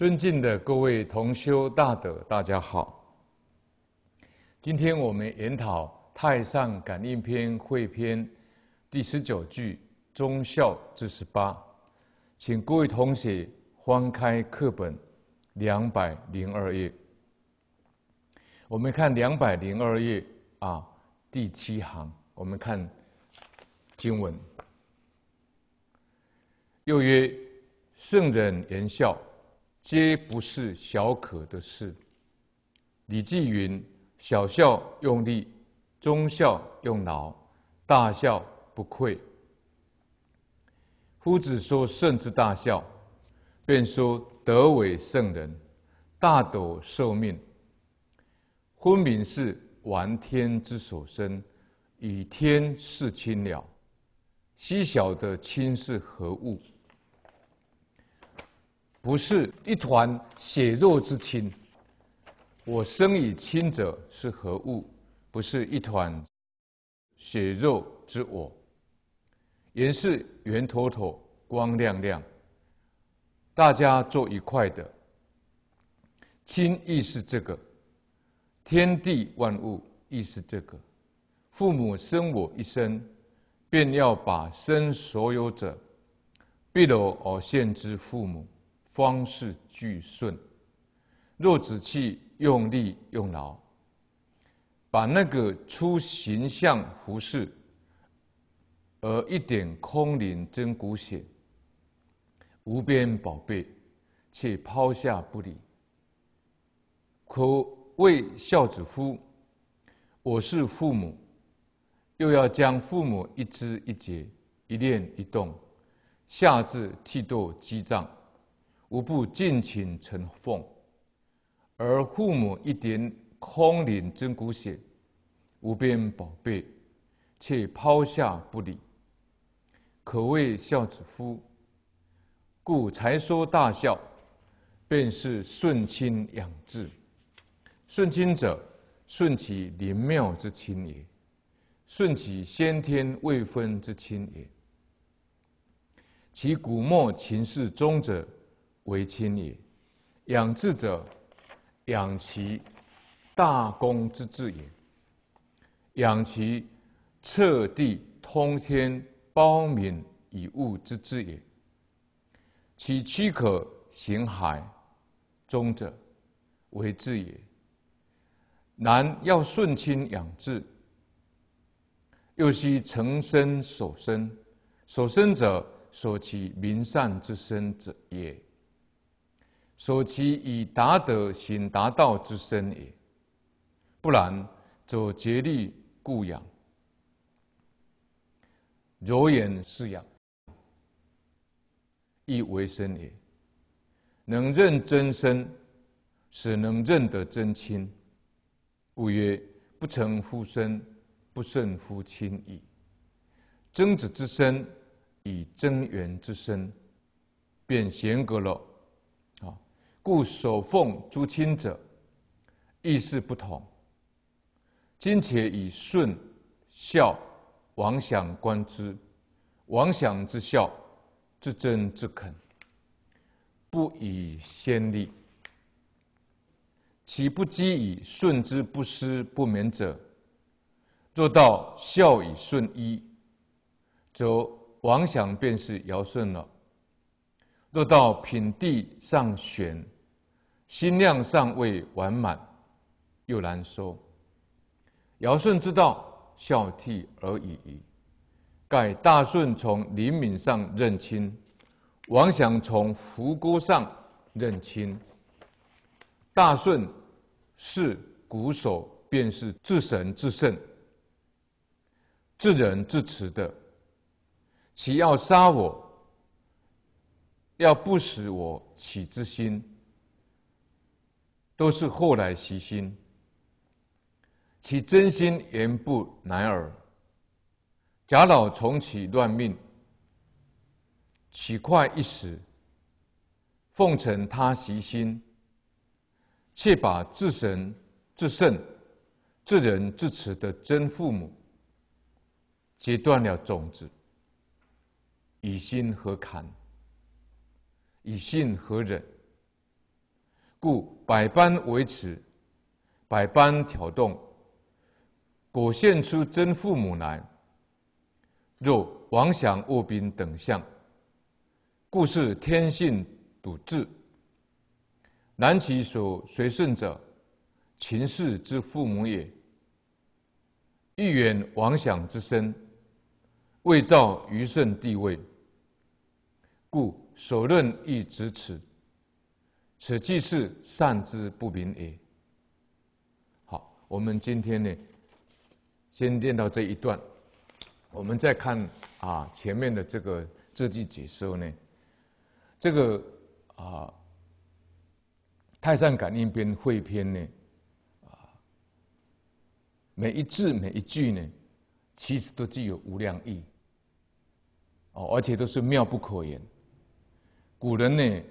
尊敬的各位同修大德，大家好！今天我们研讨《太上感应篇》汇篇第十九句忠孝之十八，请各位同学翻开课本两百零二页。我们看两百零二页啊，第七行，我们看经文。又曰：圣人言孝。皆不是小可的事。李济云：“小孝用力，忠孝用脑，大孝不愧。”夫子说：“圣之大孝，便说德为圣人，大斗受命。昏明是玩天之所生，以天视亲了。稀小的亲是何物。”不是一团血肉之亲，我生与亲者是何物？不是一团血肉之我，也是圆坨坨、光亮亮，大家做一块的亲，亦是这个；天地万物亦是这个。父母生我一生，便要把生所有者，必劳而献之父母。光是俱顺，若只去用力用劳，把那个出形象、服饰，而一点空灵真骨血、无边宝贝，且抛下不理，可谓孝子夫。我是父母，又要将父母一枝一节、一念一动，下至剃度积障。无不尽情成奉，而父母一点空灵真骨血、无边宝贝，却抛下不理，可谓孝子夫。故才说大孝，便是顺亲养志。顺亲者，顺其灵妙之亲也；顺其先天未分之亲也。其古末情氏忠者。为亲也，养志者，养其大公之志也；养其彻地通天包民以物之志也。其躯壳形骸中者，为志也。然要顺亲养志，又须存身守身，守身者，所取民善之身者也。所其以达德行达道之身也，不然则竭力固养，柔言是养，亦为身也。能认真身，使能认得真亲，故曰：不成夫身，不胜夫亲矣。曾子之身，以真元之身，便闲格了。故守奉诸亲者，意事不同。今且以顺孝王想观之，王想之孝，至真至肯，不以先例。其不积以顺之不失不免者，若道孝以顺一，则王想便是尧舜了。若到品地上悬，心量尚未完满，又难说。尧舜之道，孝悌而已。盖大舜从灵敏上认亲，王祥从扶辜上认亲。大舜是古首，便是至神至圣、至仁至慈的。其要杀我。要不使我起之心，都是后来习心，其真心言不难耳。贾老从其乱命，其快一时，奉承他习心，却把至神至圣至仁至慈的真父母，截断了种子，以心何堪？以信何忍？故百般维持，百般挑动，果现出真父母来。若王想卧冰等相，故是天性笃志。难其所随顺者，秦氏之父母也。欲远王想之身，未造于顺地位，故。所论亦直此，此即是善之不明也。好，我们今天呢，先念到这一段，我们再看啊前面的这个字句解说呢，这个啊《太上感应篇》汇篇呢，啊每一字每一句呢，其实都具有无量意哦，而且都是妙不可言。古人呢，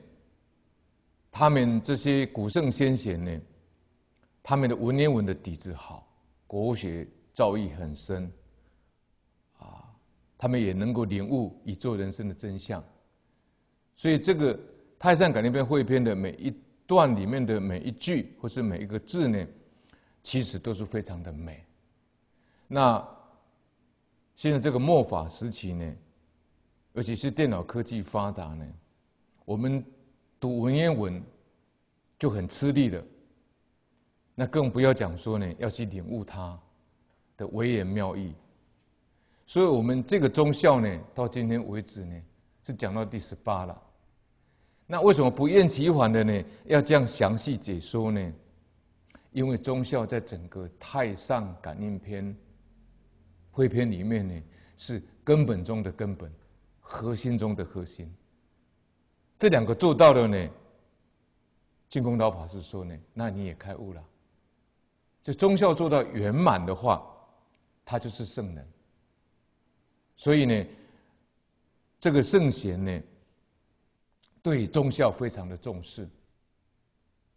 他们这些古圣先贤呢，他们的文言文的底子好，国学造诣很深，啊，他们也能够领悟宇宙人生的真相，所以这个《泰山感应篇》汇编的每一段里面的每一句或是每一个字呢，其实都是非常的美。那现在这个末法时期呢，而且是电脑科技发达呢。我们读文言文就很吃力的，那更不要讲说呢要去领悟它的微言妙义。所以我们这个忠孝呢，到今天为止呢是讲到第十八了。那为什么不厌其烦的呢？要这样详细解说呢？因为忠孝在整个《太上感应篇》汇篇里面呢，是根本中的根本，核心中的核心。这两个做到了呢，净空老法师说呢，那你也开悟了。就忠孝做到圆满的话，他就是圣人。所以呢，这个圣贤呢，对忠孝非常的重视。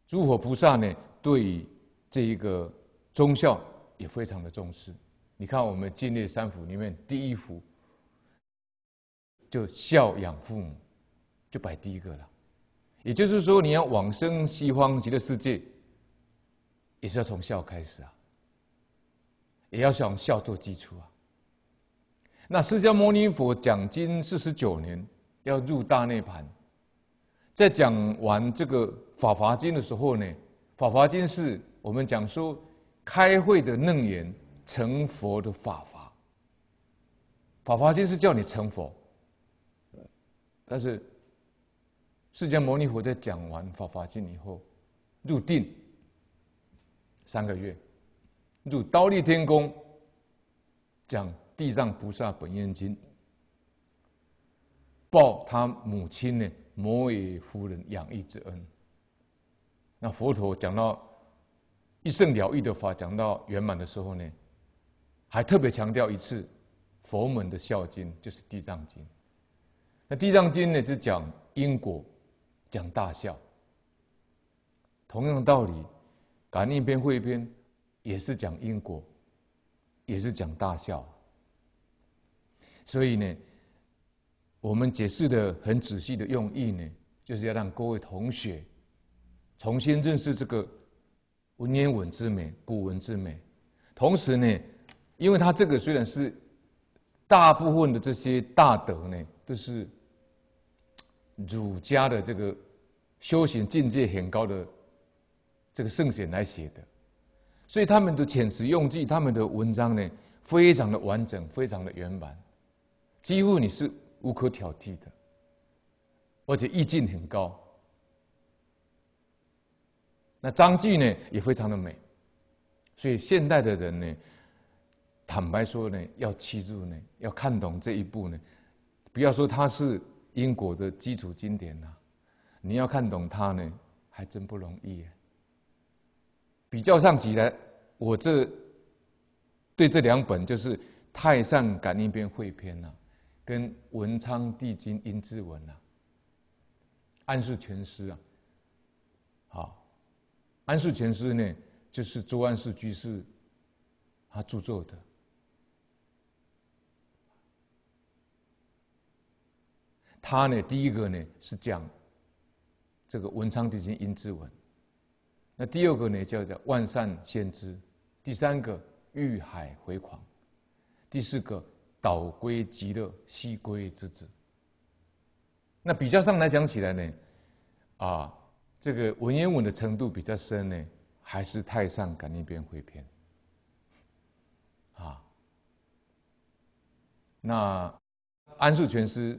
诸佛菩萨呢，对这一个忠孝也非常的重视。你看我们《金历三福》里面第一福，就孝养父母。就摆第一个了，也就是说，你要往生西方极乐世界，也是要从孝开始啊，也要从孝做基础啊。那释迦牟尼佛讲经四十九年，要入大涅盘，在讲完这个法华经的时候呢，法华经是我们讲说开会的楞严，成佛的法华，法华经是叫你成佛，但是。释迦牟尼佛在讲完《法华经》以后，入定三个月，入刀立天宫，讲《地藏菩萨本愿经》，报他母亲呢摩耶夫人养育之恩。那佛陀讲到一圣疗愈的法讲到圆满的时候呢，还特别强调一次佛门的孝经就是《地藏经》。那《地藏经》呢是讲因果。讲大孝，同样的道理，感应篇汇篇，也是讲因果，也是讲大孝。所以呢，我们解释的很仔细的用意呢，就是要让各位同学重新认识这个文言文之美、古文之美。同时呢，因为它这个虽然是大部分的这些大德呢，都是。儒家的这个修行境界很高的这个圣贤来写的，所以他们的遣词用句，他们的文章呢，非常的完整，非常的圆满，几乎你是无可挑剔的，而且意境很高。那张句呢也非常的美，所以现代的人呢，坦白说呢，要记住呢，要看懂这一部呢，不要说他是。因果的基础经典呐，你要看懂它呢，还真不容易。比较上起来，我这对这两本就是《太上感应篇汇篇》呐，跟《文昌帝君阴骘文》呐，《安世全诗啊，好，《安世全诗呢就是周安世居士他著作的。他呢，第一个呢是讲这个文昌帝君阴之文，那第二个呢叫做万善先知，第三个欲海回狂，第四个岛归极乐西归之子。那比较上来讲起来呢，啊，这个文言文的程度比较深呢，还是太上感应篇回篇，啊，那安住全师。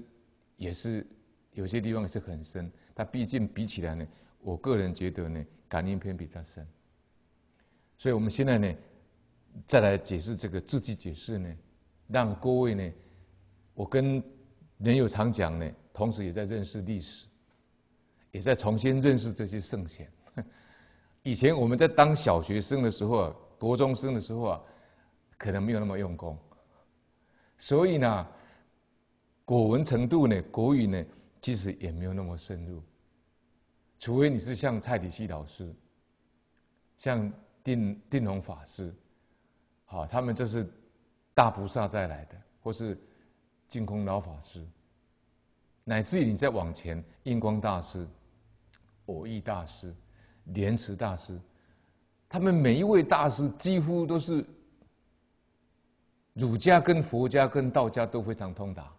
也是有些地方是很深，但毕竟比起来呢，我个人觉得呢，感应篇比较深。所以，我们现在呢，再来解释这个字己解释呢，让各位呢，我跟人有常讲呢，同时也在认识历史，也在重新认识这些圣贤。以前我们在当小学生的时候啊，国中生的时候啊，可能没有那么用功，所以呢。国文程度呢？国语呢？其实也没有那么深入。除非你是像蔡李希老师、像定定龙法师，好，他们这是大菩萨再来的，或是净空老法师，乃至于你再往前，印光大师、偶遇大师、莲池大师，他们每一位大师几乎都是儒家、跟佛家、跟道家都非常通达。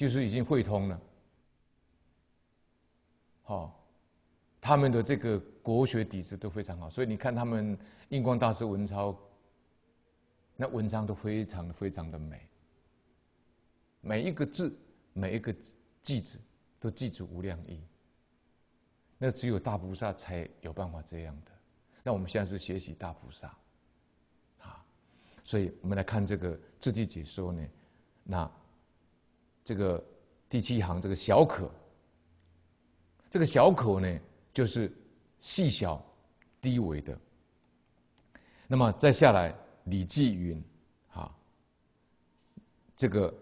就是已经会通了，好，他们的这个国学底子都非常好，所以你看他们印光大师文超，那文章都非常非常的美，每一个字每一个句子都记住无量意。那只有大菩萨才有办法这样的，那我们现在是学习大菩萨，啊，所以我们来看这个字句解说呢，那。这个第七行，这个小可，这个小可呢，就是细小、低微的。那么再下来，《礼记》云：“啊，这个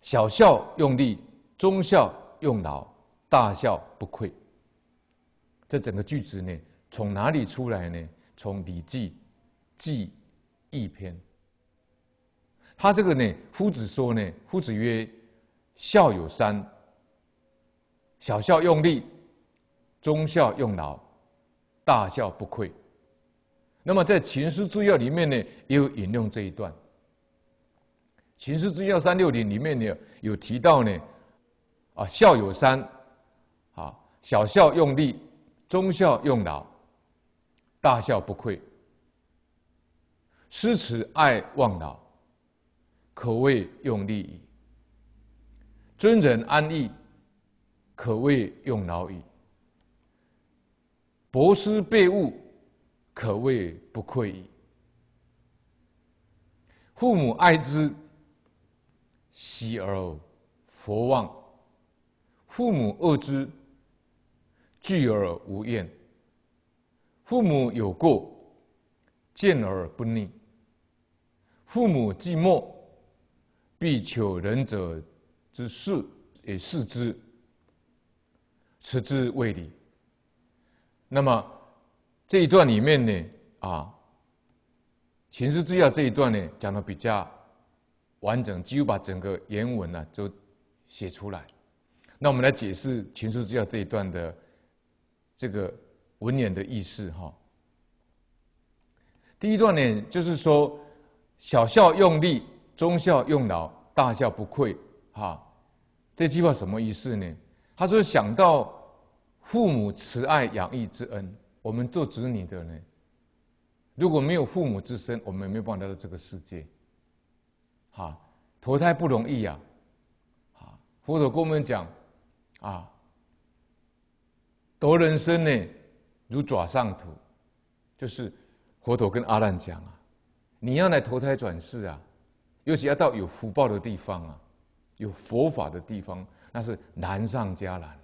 小孝用力，忠孝用劳，大孝不愧。”这整个句子呢，从哪里出来呢？从《礼记》记一篇。他这个呢，夫子说呢，夫子曰：“孝有三：小孝用力，忠孝用劳，大孝不愧。”那么在《秦书注要》里面呢，也有引用这一段，《秦书注要》三六零里面呢有提到呢，啊，孝有三：啊，小孝用力，忠孝用劳，大孝不愧，诗词爱忘劳。可谓用力矣。尊人安逸，可谓用劳矣。博施被物，可谓不愧矣。父母爱之，喜而弗忘；父母恶之，惧而无厌；父母有过，见而不逆。父母寂寞。必求仁者之士也，视之，此之谓理。那么这一段里面呢，啊，《情书之要》这一段呢，讲的比较完整，几乎把整个原文呢都写出来。那我们来解释《情书之要》这一段的这个文言的意思哈。第一段呢，就是说小孝用力。忠孝用脑，大孝不愧，哈，这句话什么意思呢？他说想到父母慈爱养育之恩，我们做子女的呢，如果没有父母之身，我们没有办法来到这个世界，哈，投胎不容易呀，啊，佛陀跟我们讲，啊，夺人生呢如爪上土，就是佛陀跟阿难讲啊，你要来投胎转世啊。尤其要到有福报的地方啊，有佛法的地方，那是难上加难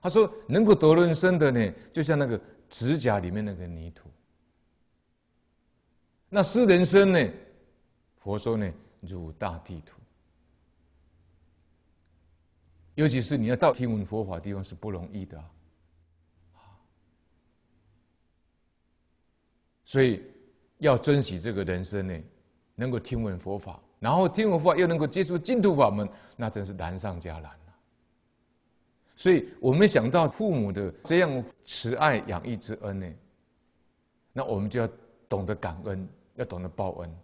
他说：“能够得人生的呢，就像那个指甲里面那个泥土；那失人生呢，佛说呢，如大地土。尤其是你要到听闻佛法地方是不容易的，啊，所以要珍惜这个人生呢。”能够听闻佛法，然后听闻佛法又能够接触净土法门，那真是难上加难了。所以，我们想到父母的这样慈爱养育之恩呢，那我们就要懂得感恩，要懂得报恩。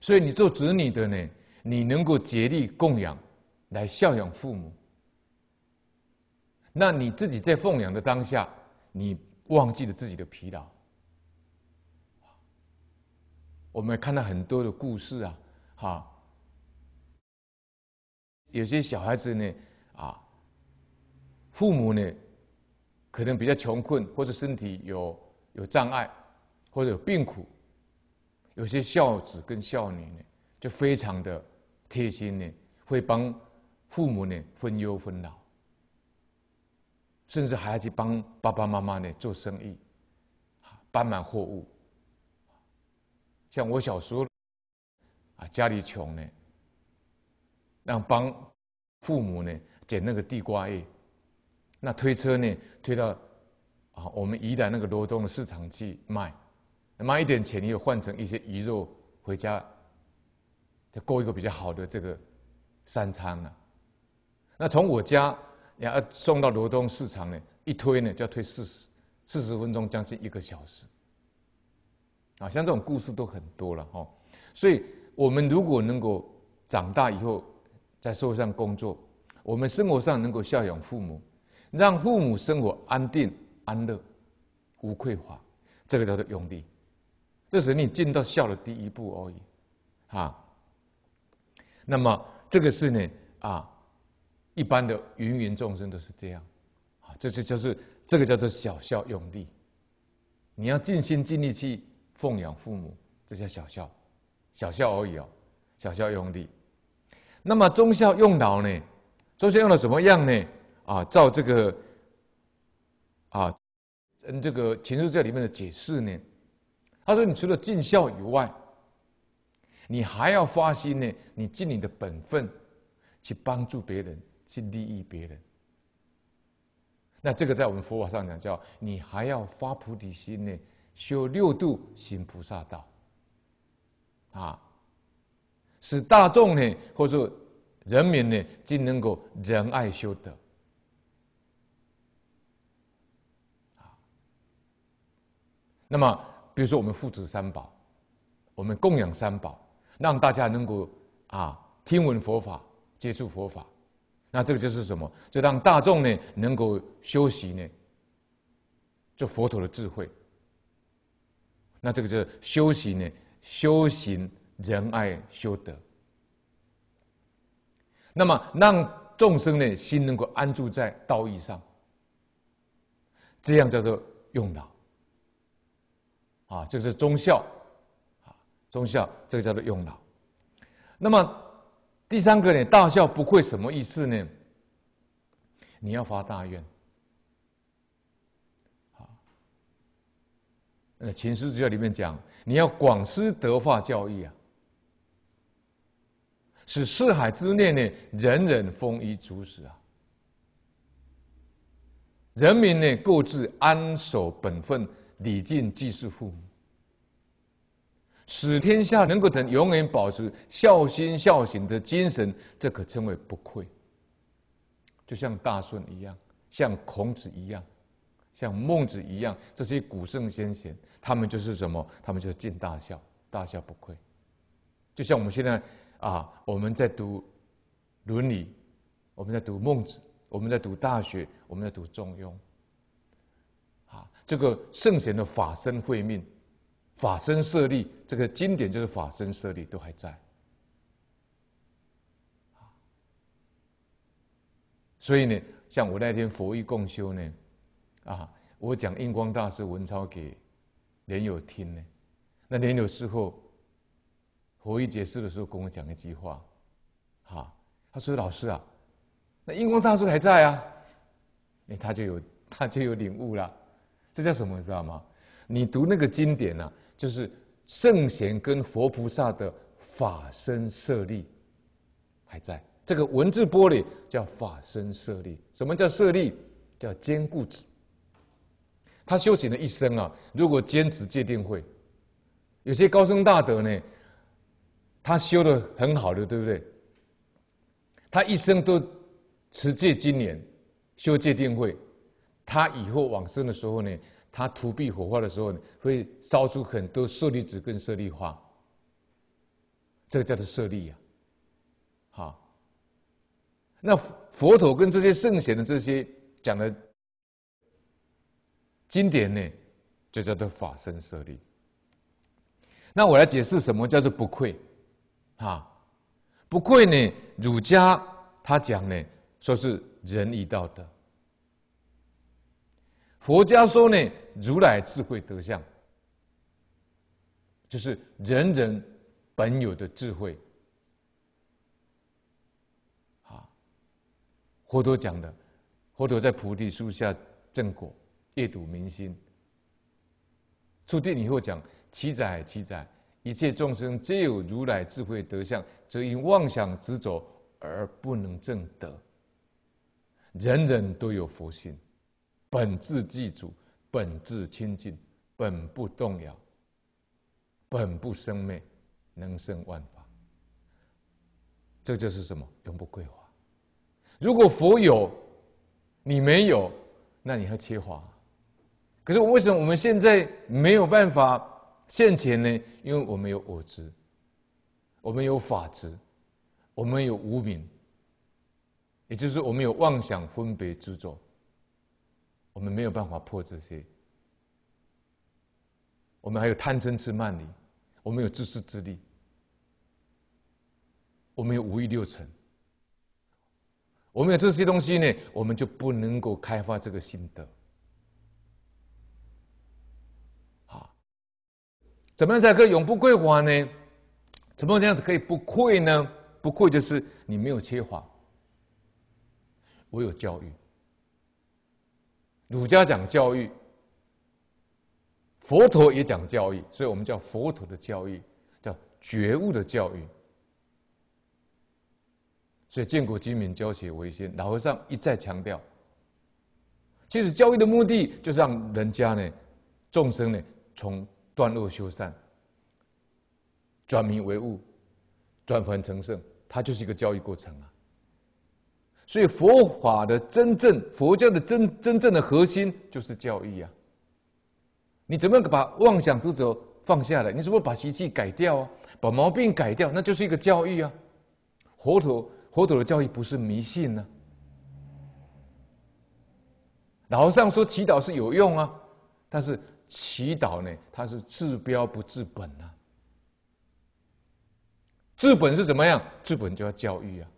所以，你做子女的呢，你能够竭力供养，来孝养父母。那你自己在奉养的当下，你忘记了自己的疲劳。我们看到很多的故事啊，哈，有些小孩子呢，啊，父母呢，可能比较穷困，或者身体有有障碍，或者有病苦，有些孝子跟孝女呢，就非常的贴心呢，会帮父母呢分忧分劳，甚至还要去帮爸爸妈妈呢做生意，搬满货物。像我小时候，啊，家里穷呢，那帮父母呢捡那个地瓜叶，那推车呢推到啊我们宜兰那个罗东的市场去卖，卖一点钱又换成一些鱼肉回家，就过一个比较好的这个三餐了。那从我家要送到罗东市场呢，一推呢就要推四十四十分钟，将近一个小时。啊，像这种故事都很多了哦，所以我们如果能够长大以后在社会上工作，我们生活上能够孝养父母，让父母生活安定安乐，无匮乏，这个叫做用力，这是你尽到孝的第一步而已，啊，那么这个是呢啊，一般的芸芸众生都是这样，啊，这是就是这个叫做小孝用力，你要尽心尽力去。奉养父母，这叫小孝，小孝而已哦，小孝用力。那么忠孝用脑呢？忠孝用的什么样呢？啊，照这个啊，嗯，这个《情书这里面的解释呢，他说，你除了尽孝以外，你还要发心呢，你尽你的本分，去帮助别人，去利益别人。那这个在我们佛法上讲，叫你还要发菩提心呢。修六度行菩萨道，啊，使大众呢或者人民呢尽能够仁爱修德。啊，那么比如说我们父子三宝，我们供养三宝，让大家能够啊听闻佛法、接触佛法，那这个就是什么？就让大众呢能够修习呢，这佛陀的智慧。那这个就是修行呢，修行仁爱修德，那么让众生的心能够安住在道义上，这样叫做用脑。啊，就是忠孝，啊，忠孝，这个叫做用脑。那么第三个呢，大孝不愧什么意思呢？你要发大愿。那《秦师就在里面讲，你要广施德化教义啊，使四海之内呢，人人丰衣足食啊，人民呢各自安守本分，礼敬祭祀父母，使天下能够等永远保持孝心孝行的精神，这可称为不愧。就像大舜一样，像孔子一样。像孟子一样，这些古圣先贤，他们就是什么？他们就是尽大孝，大孝不愧。就像我们现在啊，我们在读《伦理》，我们在读《孟子》，我们在读《大学》，我们在读《中庸》。啊，这个圣贤的法身慧命、法身设立，这个经典就是法身设立，都还在。啊，所以呢，像我那天佛义共修呢。啊，我讲印光大师文超给莲友听呢。那莲友事后佛一解释的时候，跟我讲一句话，哈，他说：“老师啊，那印光大师还在啊。”哎，他就有他就有领悟了。这叫什么，知道吗？你读那个经典呢，就是圣贤跟佛菩萨的法身舍利还在。这个文字玻璃叫法身舍利。什么叫舍利？叫坚固之他修行的一生啊，如果坚持戒定慧，有些高僧大德呢，他修的很好的，对不对？他一生都持戒精年，修戒定慧，他以后往生的时候呢，他土壁火化的时候，呢，会烧出很多舍利子跟舍利花，这个叫做舍利啊，好。那佛陀跟这些圣贤的这些讲的。经典呢，就叫做法身舍利。那我来解释什么叫做不愧，啊，不愧呢？儒家他讲呢，说是仁义道德；佛家说呢，如来智慧德相，就是人人本有的智慧。啊，佛陀讲的，佛陀在菩提树下证果。阅读民心，出定以后讲七载七载，一切众生皆有如来智慧德相，则因妄想执着而不能正德。人人都有佛性，本自具足，本自清净，本不动摇，本不生灭，能生万法。这就是什么？永不归化。如果佛有，你没有，那你要切化。可是为什么我们现在没有办法现前呢？因为我们有我执，我们有法执，我们有无明，也就是我们有妄想分别执着，我们没有办法破这些。我们还有贪嗔痴慢疑，我们有自私自利，我们有五欲六尘，我们有这些东西呢，我们就不能够开发这个心得。怎么样才可以永不归还呢？怎么这样子可以不愧呢？不愧就是你没有缺乏。我有教育，儒家讲教育，佛陀也讲教育，所以我们叫佛陀的教育，叫觉悟的教育。所以，建国君民，教学为先。老和尚一再强调，其实教育的目的，就是让人家呢，众生呢，从。断恶修善，转迷为悟，转凡成圣，它就是一个教育过程啊。所以佛法的真正，佛教的真真正的核心就是教育啊。你怎么样把妄想执着放下来？你是不是把习气改掉啊？把毛病改掉，那就是一个教育啊。佛陀，佛陀的教育不是迷信呢。老和尚说祈祷是有用啊，但是。祈祷呢，它是治标不治本啊。治本是怎么样？治本就要教育啊，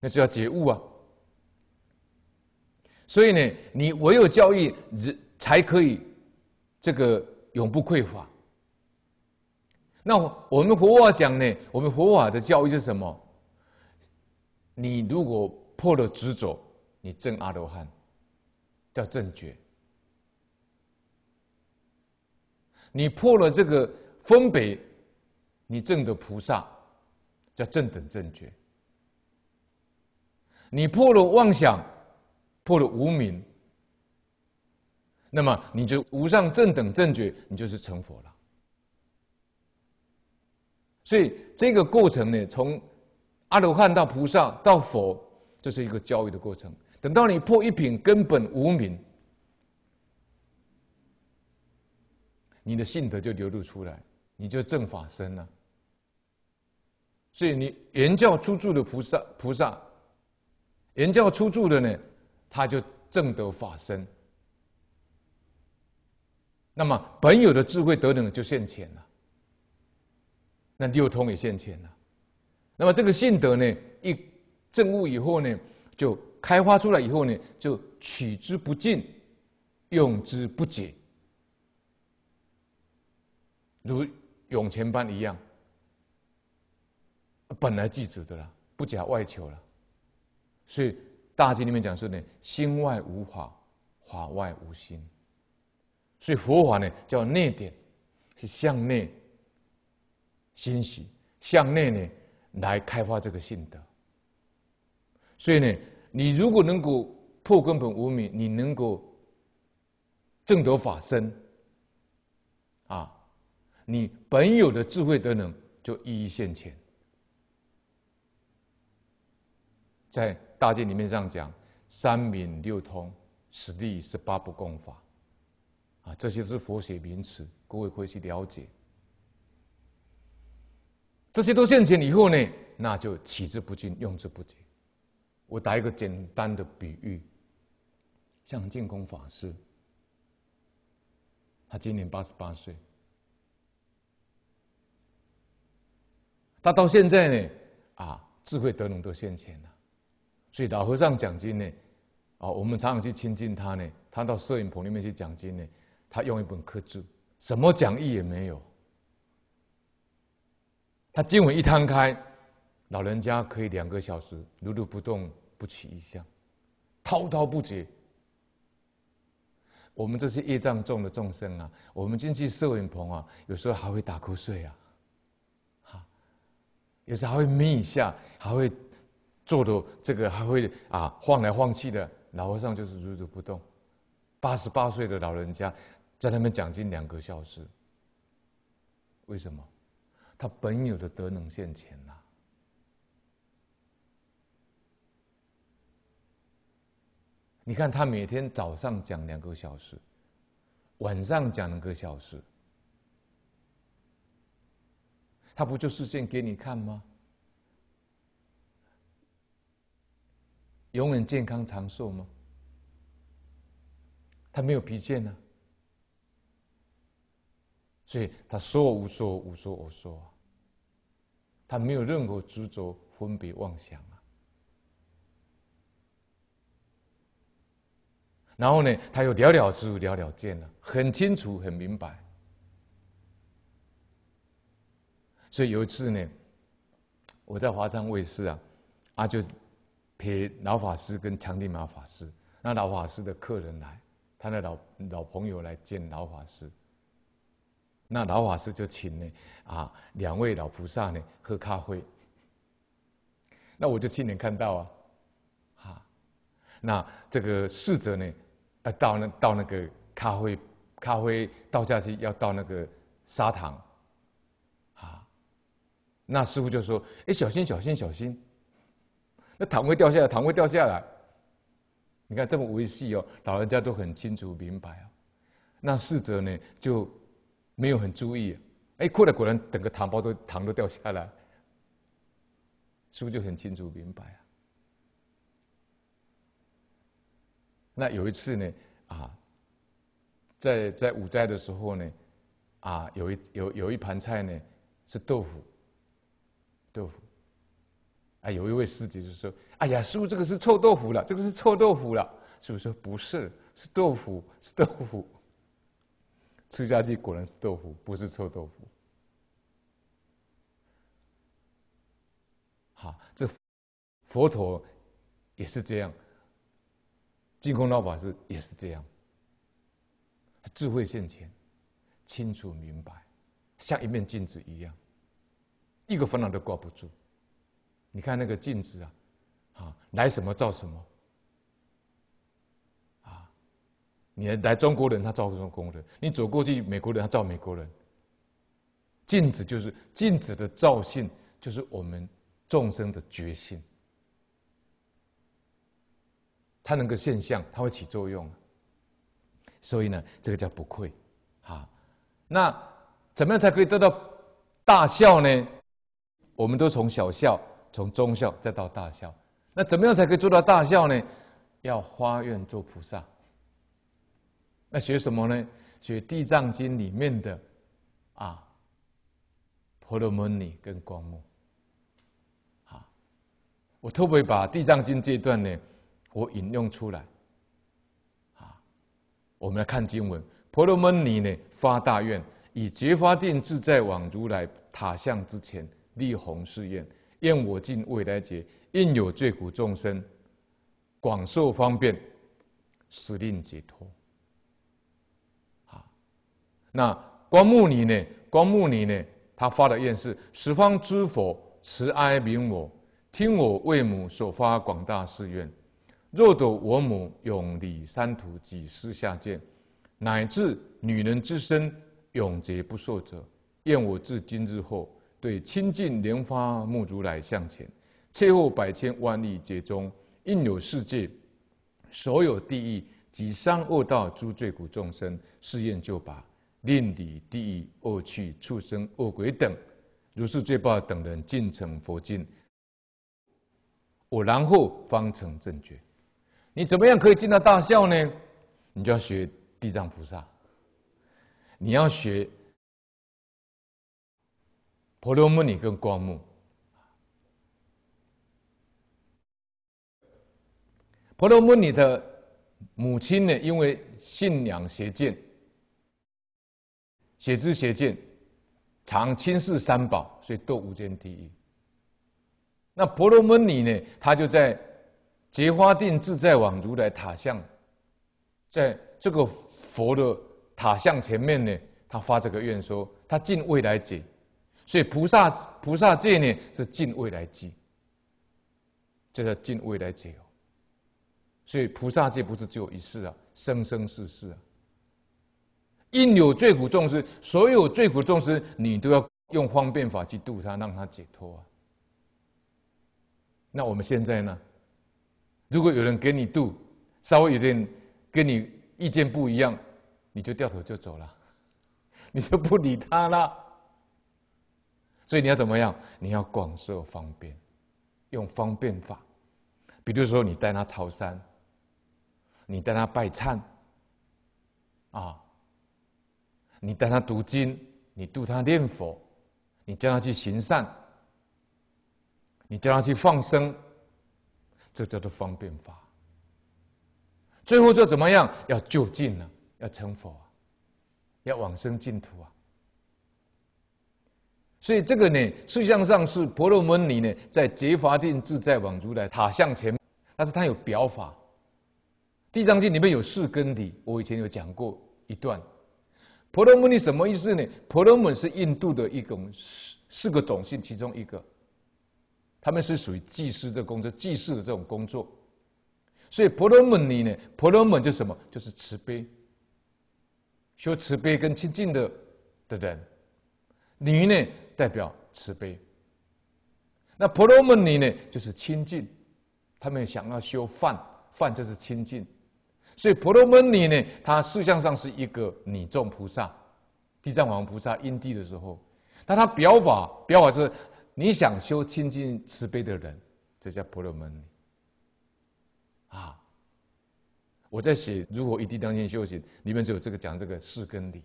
那就要觉悟啊。所以呢，你唯有教育，你才可以这个永不匮乏。那我们佛法讲呢，我们佛法的教育是什么？你如果破了执着，你证阿罗汉，叫正觉。你破了这个分别，你证得菩萨叫正等正觉。你破了妄想，破了无名。那么你就无上正等正觉，你就是成佛了。所以这个过程呢，从阿罗汉到菩萨到佛，这是一个教育的过程。等到你破一品根本无名。你的性德就流露出来，你就正法身了。所以你言教出住的菩萨，菩萨言教出住的呢，他就正德法身。那么本有的智慧德能就现前了，那六通也现前了。那么这个性德呢，一正悟以后呢，就开发出来以后呢，就取之不尽，用之不竭。如涌泉般一样，本来具足的啦，不假外求了。所以大经里面讲说呢，心外无法，法外无心。所以佛法呢，叫内点，是向内欣喜，向内呢来开发这个性德。所以呢，你如果能够破根本无明，你能够正得法身。你本有的智慧德能，就一一现前。在大经里面这样讲：三明六通、十地、十八部共法，啊，这些是佛学名词，各位可以去了解。这些都现前以后呢，那就取之不尽，用之不竭。我打一个简单的比喻，像建空法师，他今年八十八岁。他到现在呢，啊，智慧德能都现前了。所以老和尚讲经呢，啊，我们常常去亲近他呢。他到摄影棚里面去讲经呢，他用一本刻注，什么讲义也没有。他经文一摊开，老人家可以两个小时如如不动，不起一下，滔滔不绝。我们这些业障重的众生啊，我们进去摄影棚啊，有时候还会打瞌睡啊。有时还会眯一下，还会坐着，这个还会啊晃来晃去的。老和尚就是如如不动，八十八岁的老人家在那边讲经两个小时，为什么？他本有的德能现前呐！你看他每天早上讲两个小时，晚上讲两个小时。他不就是现给你看吗？永远健康长寿吗？他没有疲倦呢，所以他说我说我说我说，他没有任何执着分别妄想啊。然后呢，他又了了之，了了见了，很清楚，很明白。所以有一次呢，我在华山卫视啊，啊就陪老法师跟强地玛法师，那老法师的客人来，他的老老朋友来见老法师。那老法师就请呢啊两位老菩萨呢喝咖啡。那我就亲眼看到啊，哈，那这个侍者呢，啊到那到那个咖啡，咖啡倒下去要倒那个砂糖。那师傅就说：“哎，小心，小心，小心！那糖会掉下来，糖会掉下来。你看这么微细哦，老人家都很清楚明白啊。那侍者呢，就没有很注意。哎，过来，果然整个糖包都糖都掉下来。师傅就很清楚明白啊。那有一次呢，啊，在在五斋的时候呢，啊，有一有有一盘菜呢是豆腐。”豆腐，啊，有一位师姐就说：“哎呀，师傅，这个是臭豆腐了，这个是臭豆腐了。”师傅说：“不是，是豆腐，是豆腐。”吃下去果然是豆腐，不是臭豆腐。好，这佛陀也是这样，金空老法师也是这样，智慧现前，清楚明白，像一面镜子一样。一个烦恼都挂不住，你看那个镜子啊，啊，来什么照什么，啊，你来中国人他照中国人，你走过去美国人他照美国人。镜子就是镜子的照性，就是我们众生的觉心，它能够现象，它会起作用。所以呢，这个叫不愧啊。那怎么样才可以得到大笑呢？我们都从小孝，从中孝，再到大孝。那怎么样才可以做到大孝呢？要发愿做菩萨。那学什么呢？学《地藏经》里面的啊，婆罗门尼跟光目。啊，我特别把《地藏经》这段呢，我引用出来。啊，我们来看经文：婆罗门尼呢发大愿，以结发定自在往如来塔像之前。立宏誓愿，愿我尽未来劫，应有罪苦众生，广受方便，使令解脱。啊，那光目尼呢？光目尼呢？他发的愿是：十方诸佛慈哀悯我，听我为母所发广大誓愿。若得我母永离三途、几世下见，乃至女人之身永劫不受者，愿我至今日后。对清近莲花木如来向前，切后百千万亿劫中，应有世界，所有地狱、及三恶道诸罪苦众生，誓愿救拔，令彼地狱恶趣、畜生、恶鬼等，如是罪报等人尽成佛境。我然后方成正觉。你怎么样可以见到大笑呢？你就要学地藏菩萨，你要学。婆罗门尼跟光目，婆罗门尼的母亲呢，因为信仰邪见、邪知邪见，常轻视三宝，所以堕五间地狱。那婆罗门尼呢，他就在结花定自在往如来塔像，在这个佛的塔像前面呢，他发这个愿说，他尽未来解所以菩萨菩萨界呢是尽未来际，这是尽未来际哦。所以菩萨界不是只有一世啊，生生世世啊，因有罪苦众生，所有罪苦众生，你都要用方便法去度他，让他解脱啊。那我们现在呢？如果有人给你度，稍微有点跟你意见不一样，你就掉头就走了，你就不理他了。所以你要怎么样？你要广设方便，用方便法，比如说你带他朝山，你带他拜忏，啊，你带他读经，你度他念佛，你叫他去行善，你叫他去放生，这叫做方便法。最后就怎么样？要就近了，要成佛啊？要往生净土啊？所以这个呢，实际上是婆罗门尼呢，在结法殿自在往如来塔向前，但是它有表法。地藏经里面有四根里，我以前有讲过一段。婆罗门尼什么意思呢？婆罗门是印度的一种四四个种姓其中一个，他们是属于祭祀这工作祭祀的这种工作。所以婆罗门尼呢，婆罗门就什么？就是慈悲，修慈悲跟清净的的人，女呢？代表慈悲。那婆罗门尼呢，就是清净。他们想要修梵，梵就是清净，所以婆罗门尼呢，他事像上是一个女众菩萨，地藏王菩萨因地的时候，那他表法表法是你想修清净慈悲的人，这叫婆罗门尼。啊，我在写如果一地当间修行，里面只有这个讲这个四根理。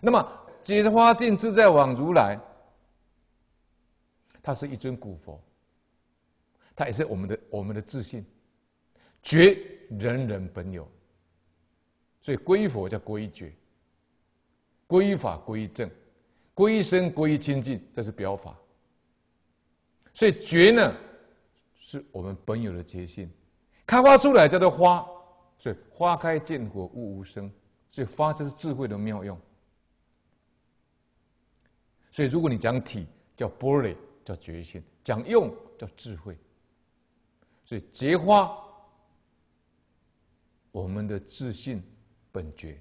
那么。觉花定自在往如来，他是一尊古佛，他也是我们的我们的自信。觉人人本有，所以归佛叫归觉，归法归正，归身归清净，这是表法。所以觉呢，是我们本有的觉性，开花出来叫做花，所以花开见果，物无生，所以花这是智慧的妙用。所以，如果你讲体叫 “body”，叫觉性；讲用叫智慧。所以，结花，我们的自信本觉，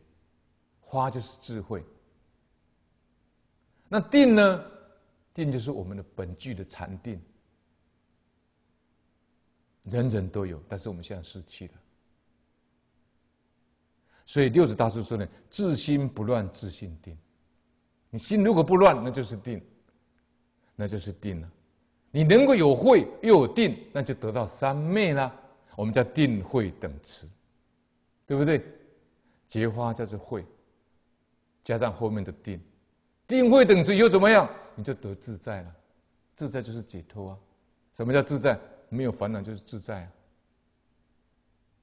花就是智慧。那定呢？定就是我们的本具的禅定，人人都有，但是我们现在失去了。所以六祖大师说呢：“自心不乱，自性定。”你心如果不乱，那就是定，那就是定了。你能够有慧又有定，那就得到三昧了。我们叫定慧等持，对不对？结花叫做慧，加上后面的定，定慧等持又怎么样？你就得自在了。自在就是解脱啊。什么叫自在？没有烦恼就是自在啊，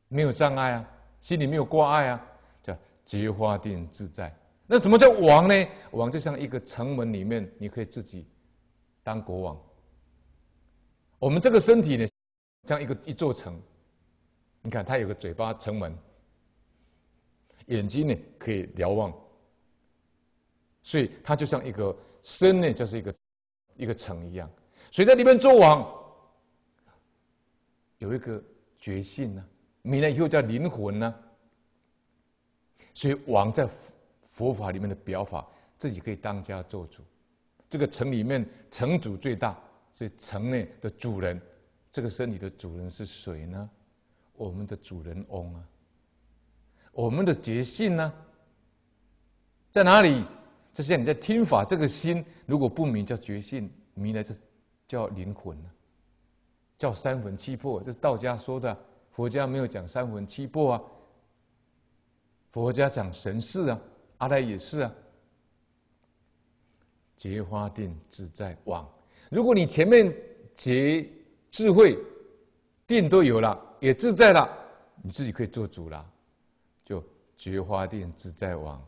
没有障碍啊，心里没有挂碍啊，叫结花定自在。那什么叫王呢？王就像一个城门里面，你可以自己当国王。我们这个身体呢，像一个一座城，你看它有个嘴巴城门，眼睛呢可以瞭望，所以它就像一个身呢，就是一个一个城一样。所以在里面做王，有一个决心呢，明了以后叫灵魂呢，所以王在。佛法里面的表法，自己可以当家做主。这个城里面城主最大，所以城内的主人，这个身体的主人是谁呢？我们的主人翁啊，我们的觉性呢，在哪里？就像你在听法，这个心如果不明叫觉性，明了就叫灵魂叫三魂七魄。这是道家说的，佛家没有讲三魂七魄啊，佛家讲神事啊。阿赖也是啊，结花定自在王。如果你前面结智慧定都有了，也自在了，你自己可以做主了，就觉花定自在王。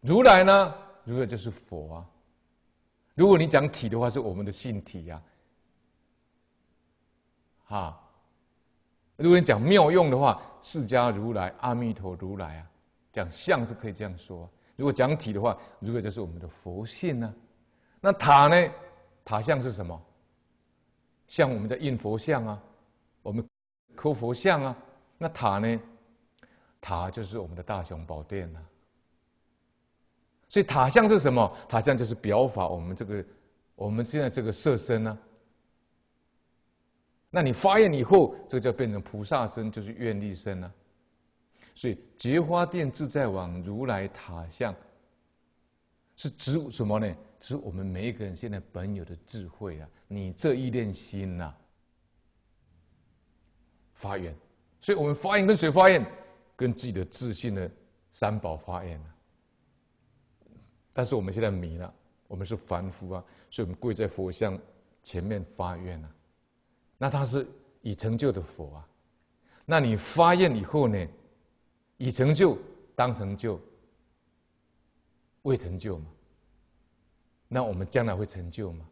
如来呢？如来就是佛啊。如果你讲体的话，是我们的性体呀，啊。如果你讲妙用的话，释迦如来、阿弥陀如来啊。讲相是可以这样说，如果讲体的话，如果就是我们的佛性呢？那塔呢？塔像是什么？像我们在印佛像啊，我们刻佛像啊。那塔呢？塔就是我们的大雄宝殿啊。所以塔像是什么？塔像就是表法我们这个我们现在这个色身呢？那你发愿以后，这个就变成菩萨身，就是愿力身啊。所以，结花殿自在往如来塔像，是指什么呢？指我们每一个人现在本有的智慧啊！你这一念心呐，发愿，所以我们发愿跟谁发愿？跟自己的自信的三宝发愿啊！但是我们现在迷了，我们是凡夫啊，所以我们跪在佛像前面发愿啊。那他是已成就的佛啊。那你发愿以后呢？已成就当成就，未成就嘛？那我们将来会成就吗？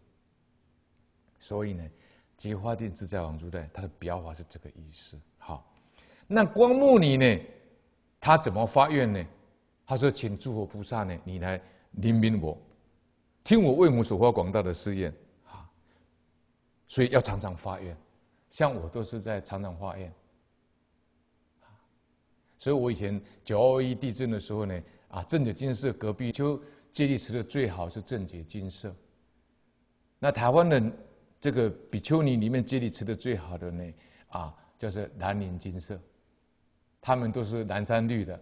所以呢，结花定自在王如带，他的表法是这个意思。好，那光目尼呢，他怎么发愿呢？他说：“请诸佛菩萨呢，你来临悯我，听我为母所发广大的誓愿。”啊，所以要常常发愿，像我都是在常常发愿。所以我以前九二一地震的时候呢，啊，正觉金色隔壁就接地池的最好是正觉金色。那台湾的这个比丘尼里面接地池的最好的呢，啊，就是南宁金色，他们都是南山绿的，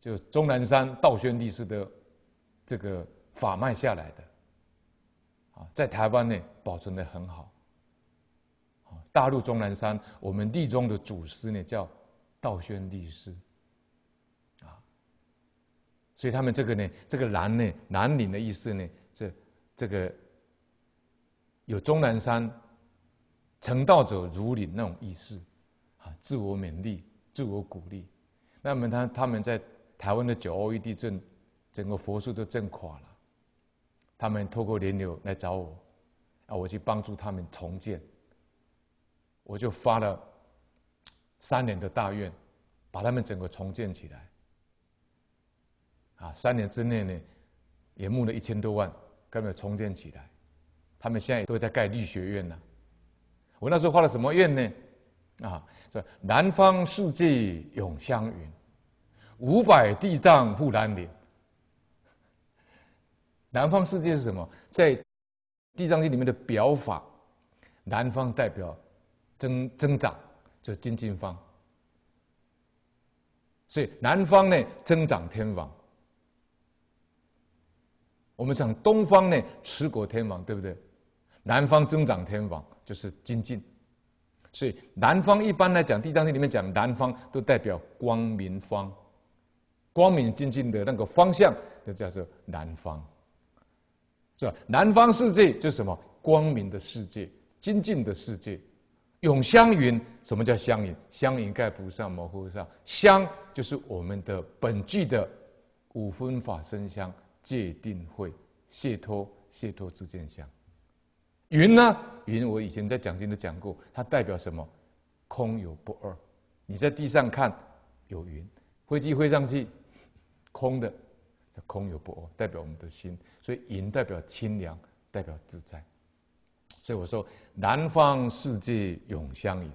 就钟南山道宣律师的这个法脉下来的，啊，在台湾呢保存的很好。大陆钟南山，我们立中的祖师呢叫道宣律师。所以他们这个呢，这个“南”呢，“南岭”的意思呢，这这个有终南山成道者如岭那种意思，啊，自我勉励、自我鼓励。那么他他们在台湾的九二一地震，整个佛寺都震垮了，他们透过连友来找我，啊，我去帮助他们重建，我就发了三年的大愿，把他们整个重建起来。啊，三年之内呢，也募了一千多万，根本重建起来。他们现在都在盖律学院呢。我那时候画了什么院呢？啊，说南方世界永相云，五百地藏护南林。南方世界是什么？在《地藏经》里面的表法，南方代表增增长，就金金方。所以南方呢，增长天王。我们讲东方呢持国天王对不对？南方增长天王就是精进，所以南方一般来讲，《地藏经》里面讲南方都代表光明方，光明精进的那个方向就叫做南方，是吧？南方世界就是什么光明的世界、精进的世界。永相云，什么叫相云？相云盖菩萨摩诃萨，相就是我们的本具的五分法身相。界定会，谢脱谢脱之见相，云呢？云我以前在讲经都讲过，它代表什么？空有不二。你在地上看有云，飞机飞上去，空的，空有不二，代表我们的心。所以云代表清凉，代表自在。所以我说南方世界永相迎，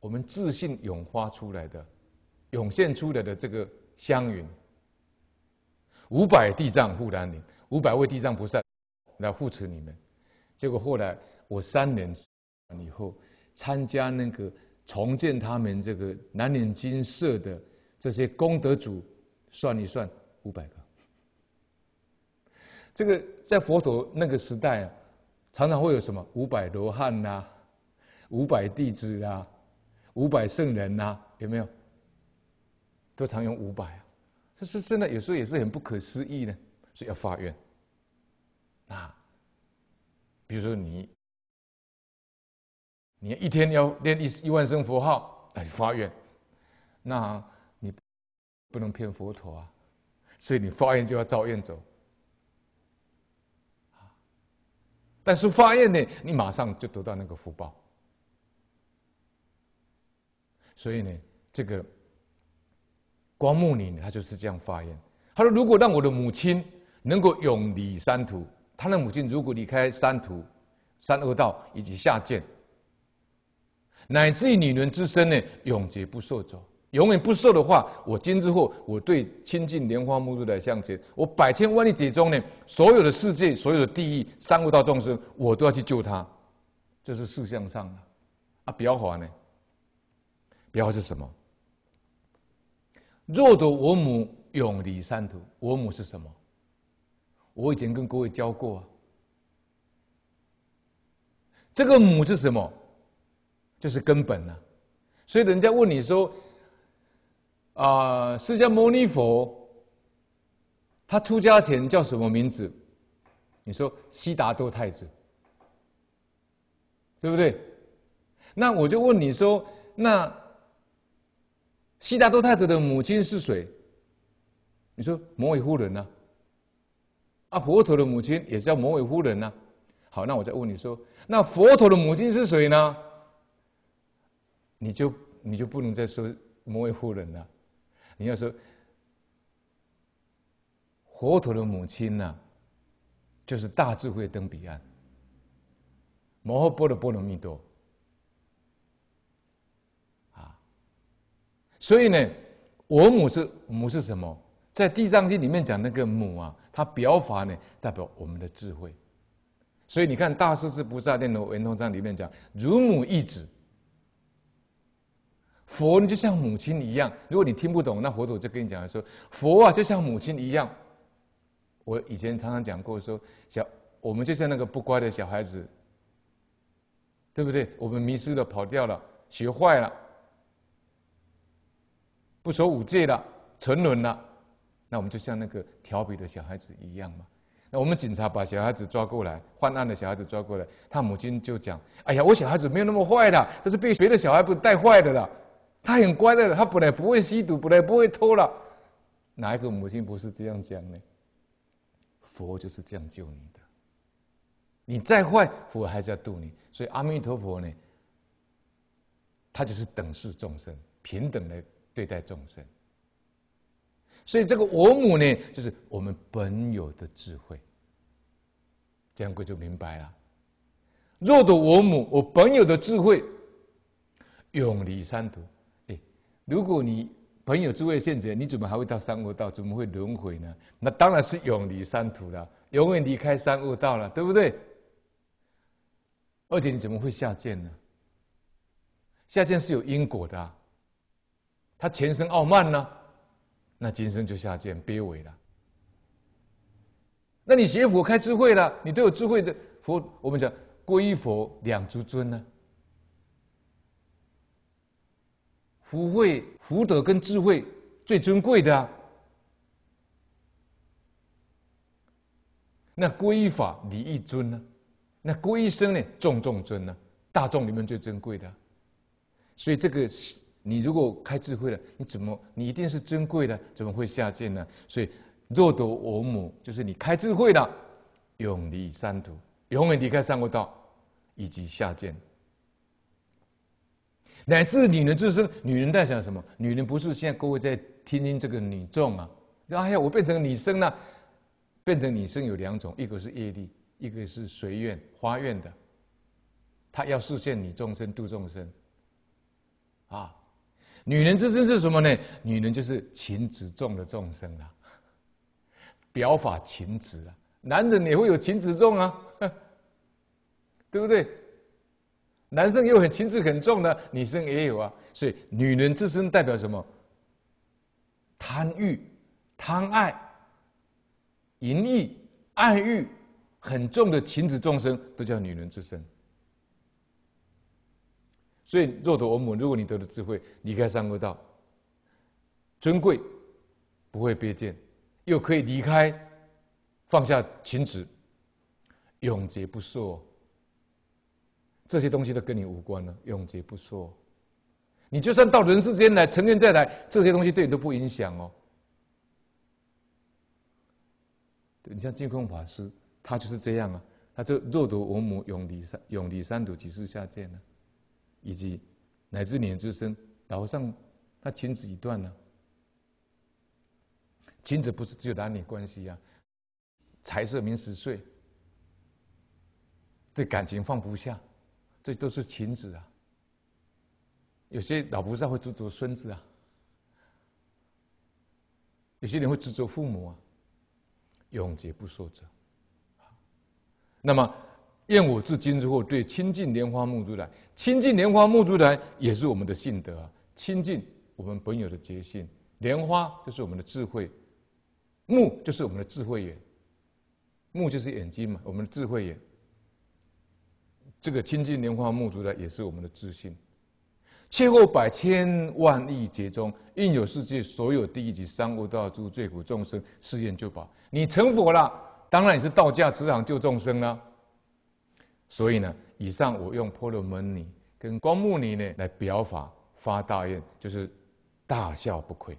我们自信涌发出来的，涌现出来的这个香云。五百地藏护南岭，五百位地藏菩萨来护持你们。结果后来我三年以后参加那个重建他们这个南岭精舍的这些功德主，算一算五百个。这个在佛陀那个时代，啊，常常会有什么五百罗汉呐，五百弟子啊，五百圣人呐，有没有？都常用五百啊。这是真的，有时候也是很不可思议的，所以要发愿啊。比如说你，你一天要念一一万声佛号来发愿，那你不能骗佛陀啊，所以你发愿就要照愿走但是发愿呢，你马上就得到那个福报，所以呢，这个。光目女，她就是这样发言。她说：“如果让我的母亲能够永离三途，她的母亲如果离开三途、三恶道以及下贱，乃至于女人之身呢，永劫不受走，永远不受的话，我今之后，我对亲近莲花目如来向前，我百千万亿劫中呢，所有的世界、所有的地狱、三恶道众生，我都要去救他。这是事项上啊，啊，表法呢？表法是什么？”若得我母永离三途，我母是什么？我以前跟各位教过啊，这个母是什么？就是根本呐。所以人家问你说，啊，释迦牟尼佛，他出家前叫什么名字？你说悉达多太子，对不对？那我就问你说，那。悉达多太子的母亲是谁？你说摩耶夫人呢、啊，佛陀的母亲也是叫摩耶夫人呢，好，那我再问你说，那佛陀的母亲是谁呢？你就你就不能再说摩耶夫人了。你要说佛陀的母亲呢，就是大智慧登彼岸，摩诃波罗波罗蜜多。所以呢，我母是母是什么？在地藏经里面讲那个母啊，它表法呢，代表我们的智慧。所以你看，大势至菩萨念楞圆通章》里面讲，如母一子，佛呢就像母亲一样。如果你听不懂，那佛陀就跟你讲说，佛啊就像母亲一样。我以前常常讲过说，小我们就像那个不乖的小孩子，对不对？我们迷失了，跑掉了，学坏了。不守五戒了，沉沦了，那我们就像那个调皮的小孩子一样嘛。那我们警察把小孩子抓过来，犯案的小孩子抓过来，他母亲就讲：“哎呀，我小孩子没有那么坏的，这是被别的小孩不带坏的了。他很乖的，他本来不会吸毒，本来不会偷了。”哪一个母亲不是这样讲呢？佛就是这样救你的。你再坏，佛还是要度你。所以阿弥陀佛呢，他就是等视众生，平等的。对待众生，所以这个我母呢，就是我们本有的智慧。这样过就明白了。若得我母，我本有的智慧，永离三途。哎，如果你本有智慧现者，你怎么还会到三恶道？怎么会轮回呢？那当然是永离三途了，永远离开三恶道了，对不对？而且你怎么会下贱呢？下贱是有因果的。他前生傲慢呢，那今生就下贱卑微了。那你学佛开智慧了，你都有智慧的佛。我们讲皈佛两足尊呢，福慧福德跟智慧最尊贵的啊。那皈法离一尊呢，那皈生呢重重尊呢，大众里面最尊贵的。所以这个。你如果开智慧了，你怎么你一定是珍贵的，怎么会下贱呢？所以，若得我母，就是你开智慧了，永离三途，永远离开三恶道，以及下贱，乃至女人之身。女人在想什么？女人不是现在各位在听听这个女众啊？说哎呀，我变成女生了，变成女生有两种，一个是业力，一个是随愿花愿的，他要实现女众生度众生，啊。女人之身是什么呢？女人就是情执重的众生啊，表法情执啊。男人也会有情执重啊，对不对？男生有很情执很重的，女生也有啊。所以女人之身代表什么？贪欲、贪爱、淫欲、爱欲很重的情执众生，都叫女人之身。所以，若得我母，如果你得了智慧，离开三恶道，尊贵不会卑贱，又可以离开放下情执，永劫不缩。这些东西都跟你无关了，永劫不缩。你就算到人世间来，成天再来，这些东西对你都不影响哦。你像净空法师，他就是这样啊，他就若得我母，永离三永离三毒，即是下界呢。以及乃至你之身，老和尚他情子已断了。情子不是只有男女关系啊，财色名食睡，对感情放不下，这都是情子啊。有些老菩萨会执着孙子啊，有些人会执着父母啊，永劫不受者。那么。愿我至今之后，对清净莲花目珠来，清净莲花目珠来也是我们的信德啊！清净我们本有的觉性，莲花就是我们的智慧，目就是我们的智慧眼，目就是眼睛嘛，我们的智慧眼。这个清净莲花目珠来也是我们的自信。切乎百千万亿劫中，应有世界所有第一级三恶道诸罪苦众生，誓愿救宝。你成佛了，当然也是道家慈航救众生了。所以呢，以上我用婆罗门尼跟光目尼呢来表法发大愿，就是大孝不亏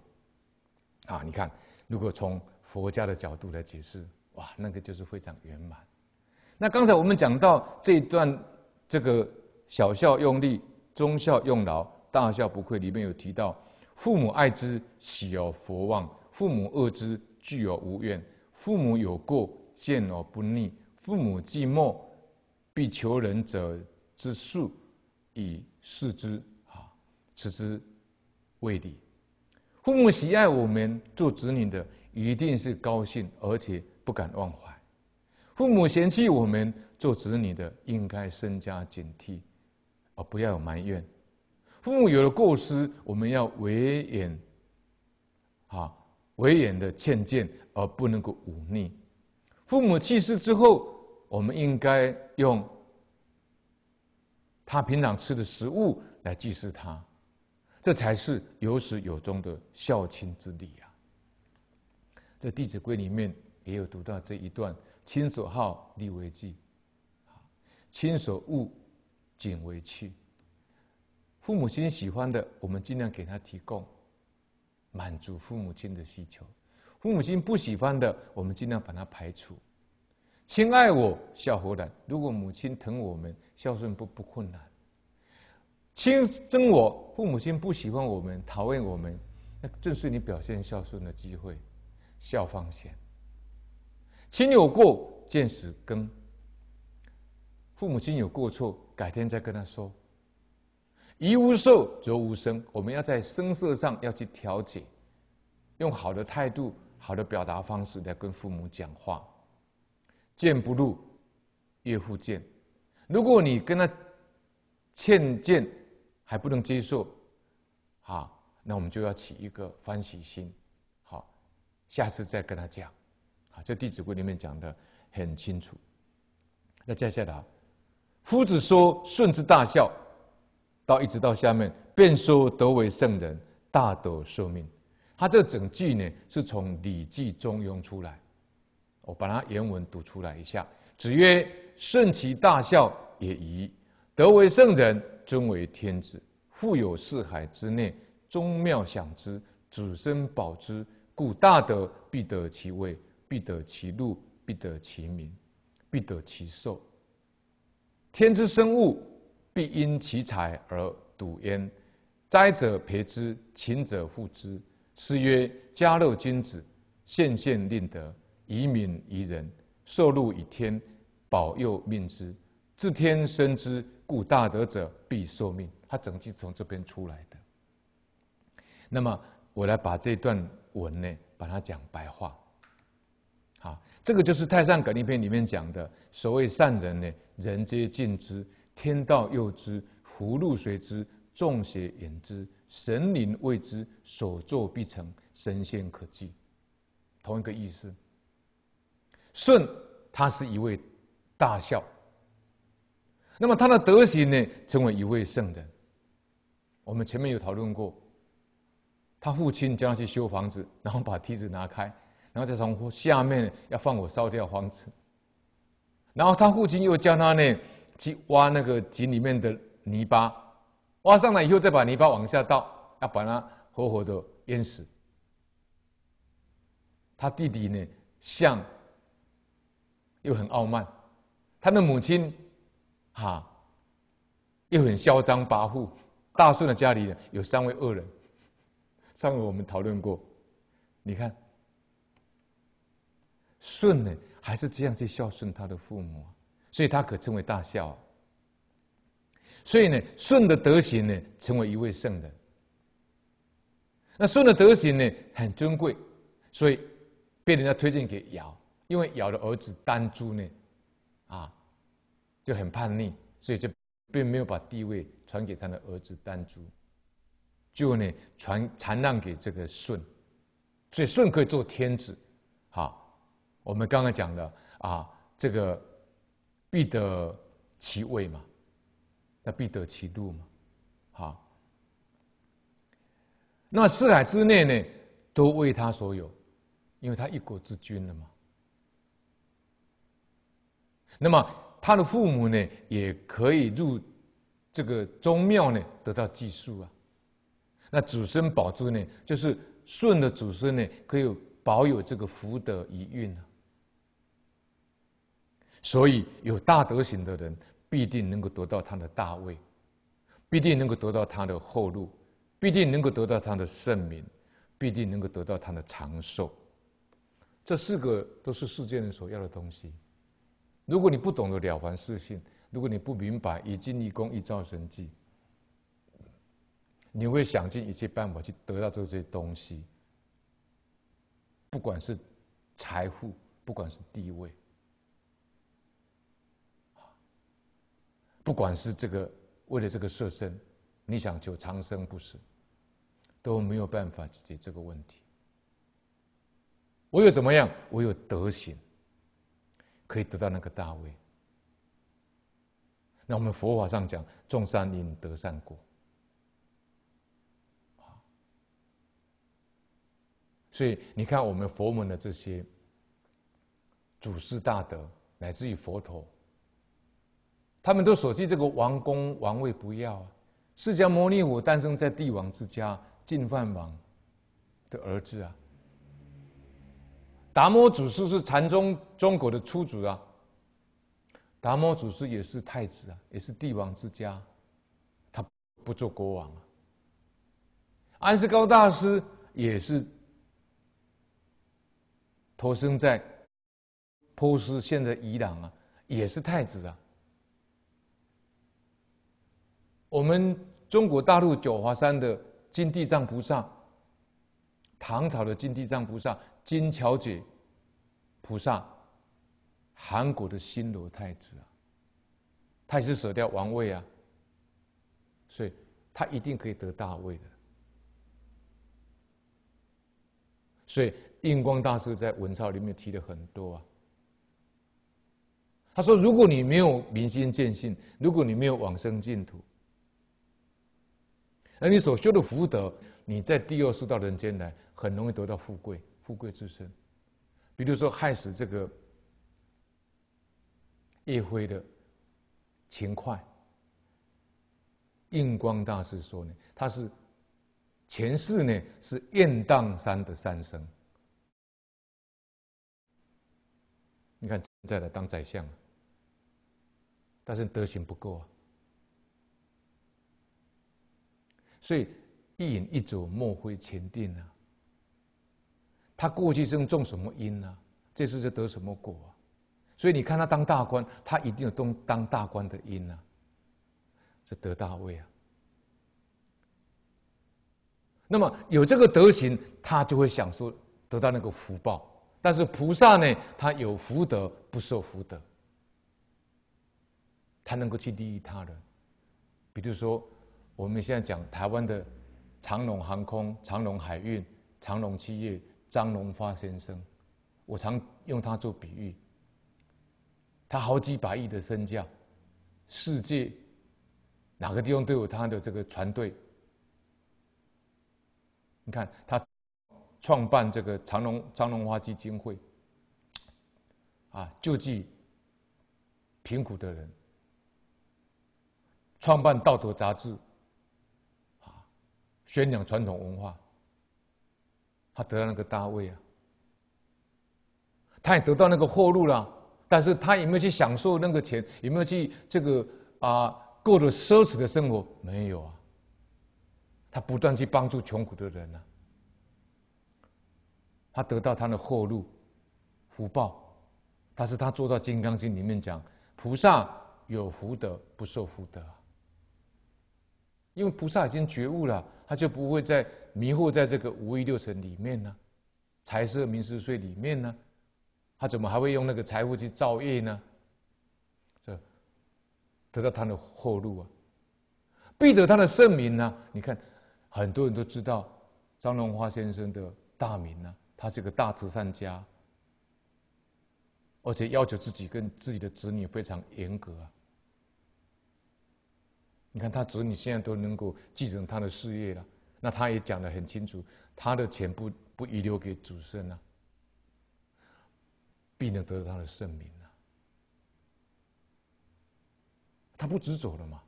啊！你看，如果从佛家的角度来解释，哇，那个就是非常圆满。那刚才我们讲到这一段，这个小孝用力，忠孝用劳，大孝不愧，里面有提到：父母爱之，喜而佛望；父母恶之，惧而无怨；父母有过，见而不逆；父母寂寞。欲求人者之术以示之啊，此之为理。父母喜爱我们做子女的，一定是高兴，而且不敢忘怀；父母嫌弃我们做子女的，应该身加警惕，而不要有埋怨。父母有了过失，我们要委婉，啊，委婉的劝谏，而不能够忤逆。父母去世之后。我们应该用他平常吃的食物来祭祀他，这才是有始有终的孝亲之礼啊！在《弟子规》里面也有读到这一段：“亲所好，力为具；亲所恶，谨为去。”父母亲喜欢的，我们尽量给他提供，满足父母亲的需求；父母亲不喜欢的，我们尽量把它排除。亲爱我孝何难？如果母亲疼我们，孝顺不不困难。亲憎我父母亲不喜欢我们，讨厌我们，那正是你表现孝顺的机会，孝方贤。亲有过，见始更。父母亲有过错，改天再跟他说。一无受则无生，我们要在声色上要去调解，用好的态度、好的表达方式来跟父母讲话。见不入，越复见。如果你跟他欠见还不能接受，啊，那我们就要起一个欢喜心，好，下次再跟他讲。啊，这《弟子规》里面讲的很清楚。那接下，来，夫子说：“顺之大孝”，到一直到下面便说：“德为圣人，大德寿命。”他这整句呢，是从《礼记》《中庸》出来。我把它原文读出来一下。子曰：“顺其大孝也矣。德为圣人，尊为天子，富有四海之内，宗庙想之，子孙保之。故大德必得其位，必得其禄，必得其民，必得其寿。天之生物，必因其才而笃焉。灾者培之，勤者复之。是曰：家乐，君子献献，令德。”以敏宜人，受禄以天，保佑命之，自天生之，故大德者必受命。他整句从这边出来的。那么我来把这段文呢把它讲白话。好，这个就是《太上感应篇》里面讲的，所谓善人呢，人皆敬之，天道佑之，福禄随之，众邪远之，神灵卫之，所作必成，神仙可祭。同一个意思。舜，他是一位大孝。那么他的德行呢，成为一位圣人。我们前面有讨论过，他父亲叫他去修房子，然后把梯子拿开，然后再从下面要放火烧掉房子。然后他父亲又叫他呢去挖那个井里面的泥巴，挖上来以后再把泥巴往下倒，要把它活活的淹死。他弟弟呢，像。又很傲慢，他的母亲，哈，又很嚣张跋扈。大顺的家里有三位恶人，上回我们讨论过。你看，顺呢还是这样去孝顺他的父母，所以他可称为大孝。所以呢，顺的德行呢，成为一位圣人。那顺的德行呢，很尊贵，所以被人家推荐给尧。因为咬了儿子丹珠呢，啊，就很叛逆，所以就并没有把地位传给他的儿子丹珠，就呢传禅让给这个舜，所以舜可以做天子，好，我们刚刚讲的啊，这个必得其位嘛，那必得其禄嘛，好，那四海之内呢都为他所有，因为他一国之君了嘛。那么他的父母呢，也可以入这个宗庙呢，得到寄术啊。那祖孙保住呢，就是顺的祖孙呢，可以保有这个福德遗运啊。所以有大德行的人，必定能够得到他的大位，必定能够得到他的后路，必定能够得到他的盛名，必定能够得到他的长寿。这四个都是世间人所要的东西。如果你不懂得了凡四性，如果你不明白以境一功一造神迹，你会想尽一切办法去得到这些东西，不管是财富，不管是地位，不管是这个为了这个色身，你想求长生不死，都没有办法解决这个问题。我有怎么样？我有德行。可以得到那个大位。那我们佛法上讲，种善因得善果。所以你看，我们佛门的这些祖师大德，乃至于佛陀，他们都舍弃这个王宫王位不要啊。释迦牟尼佛诞生在帝王之家，净饭王的儿子啊。达摩祖师是禅宗中国的初祖啊，达摩祖师也是太子啊，也是帝王之家，他不做国王啊。安世高大师也是投生在波斯，现在伊朗啊，也是太子啊。我们中国大陆九华山的金地藏菩萨，唐朝的金地藏菩萨。金乔觉菩萨，韩国的新罗太子啊，他也是舍掉王位啊，所以他一定可以得大位的。所以印光大师在文钞里面提了很多啊，他说：如果你没有明心见性，如果你没有往生净土，而你所修的福德，你在第二世到人间来，很容易得到富贵。富贵之身，比如说害死这个叶辉的秦侩，印光大师说呢，他是前世呢是雁荡山的三生，你看现在来当宰相但是德行不够啊，所以一饮一啄，莫非前定啊。他过去是种什么因呢？这次是得什么果啊？所以你看他当大官，他一定有当当大官的因啊，是得大位啊。那么有这个德行，他就会享受得到那个福报。但是菩萨呢，他有福德，不受福德，他能够去利益他人。比如说，我们现在讲台湾的长龙航空、长龙海运、长龙企业。张荣发先生，我常用他做比喻。他好几百亿的身价，世界哪个地方都有他的这个船队。你看他创办这个长隆张荣发基金会，啊，救济贫苦的人，创办《道德》杂志，啊，宣扬传统文化。他得到那个大位啊，他也得到那个货路了，但是他有没有去享受那个钱？有没有去这个啊，过着奢侈的生活？没有啊。他不断去帮助穷苦的人呢。他得到他的货路福报，但是他做到《金刚经》里面讲，菩萨有福德，不受福德因为菩萨已经觉悟了，他就不会再。迷惑在这个五欲六尘里面呢，财色名食睡里面呢，他怎么还会用那个财富去造业呢？这得到他的后路啊，必得他的圣名呢？你看很多人都知道张荣华先生的大名呢，他是个大慈善家，而且要求自己跟自己的子女非常严格啊。你看他子女现在都能够继承他的事业了。那他也讲得很清楚，他的钱不不遗留给主圣啊，必能得到他的圣名啊。他不执着了吗？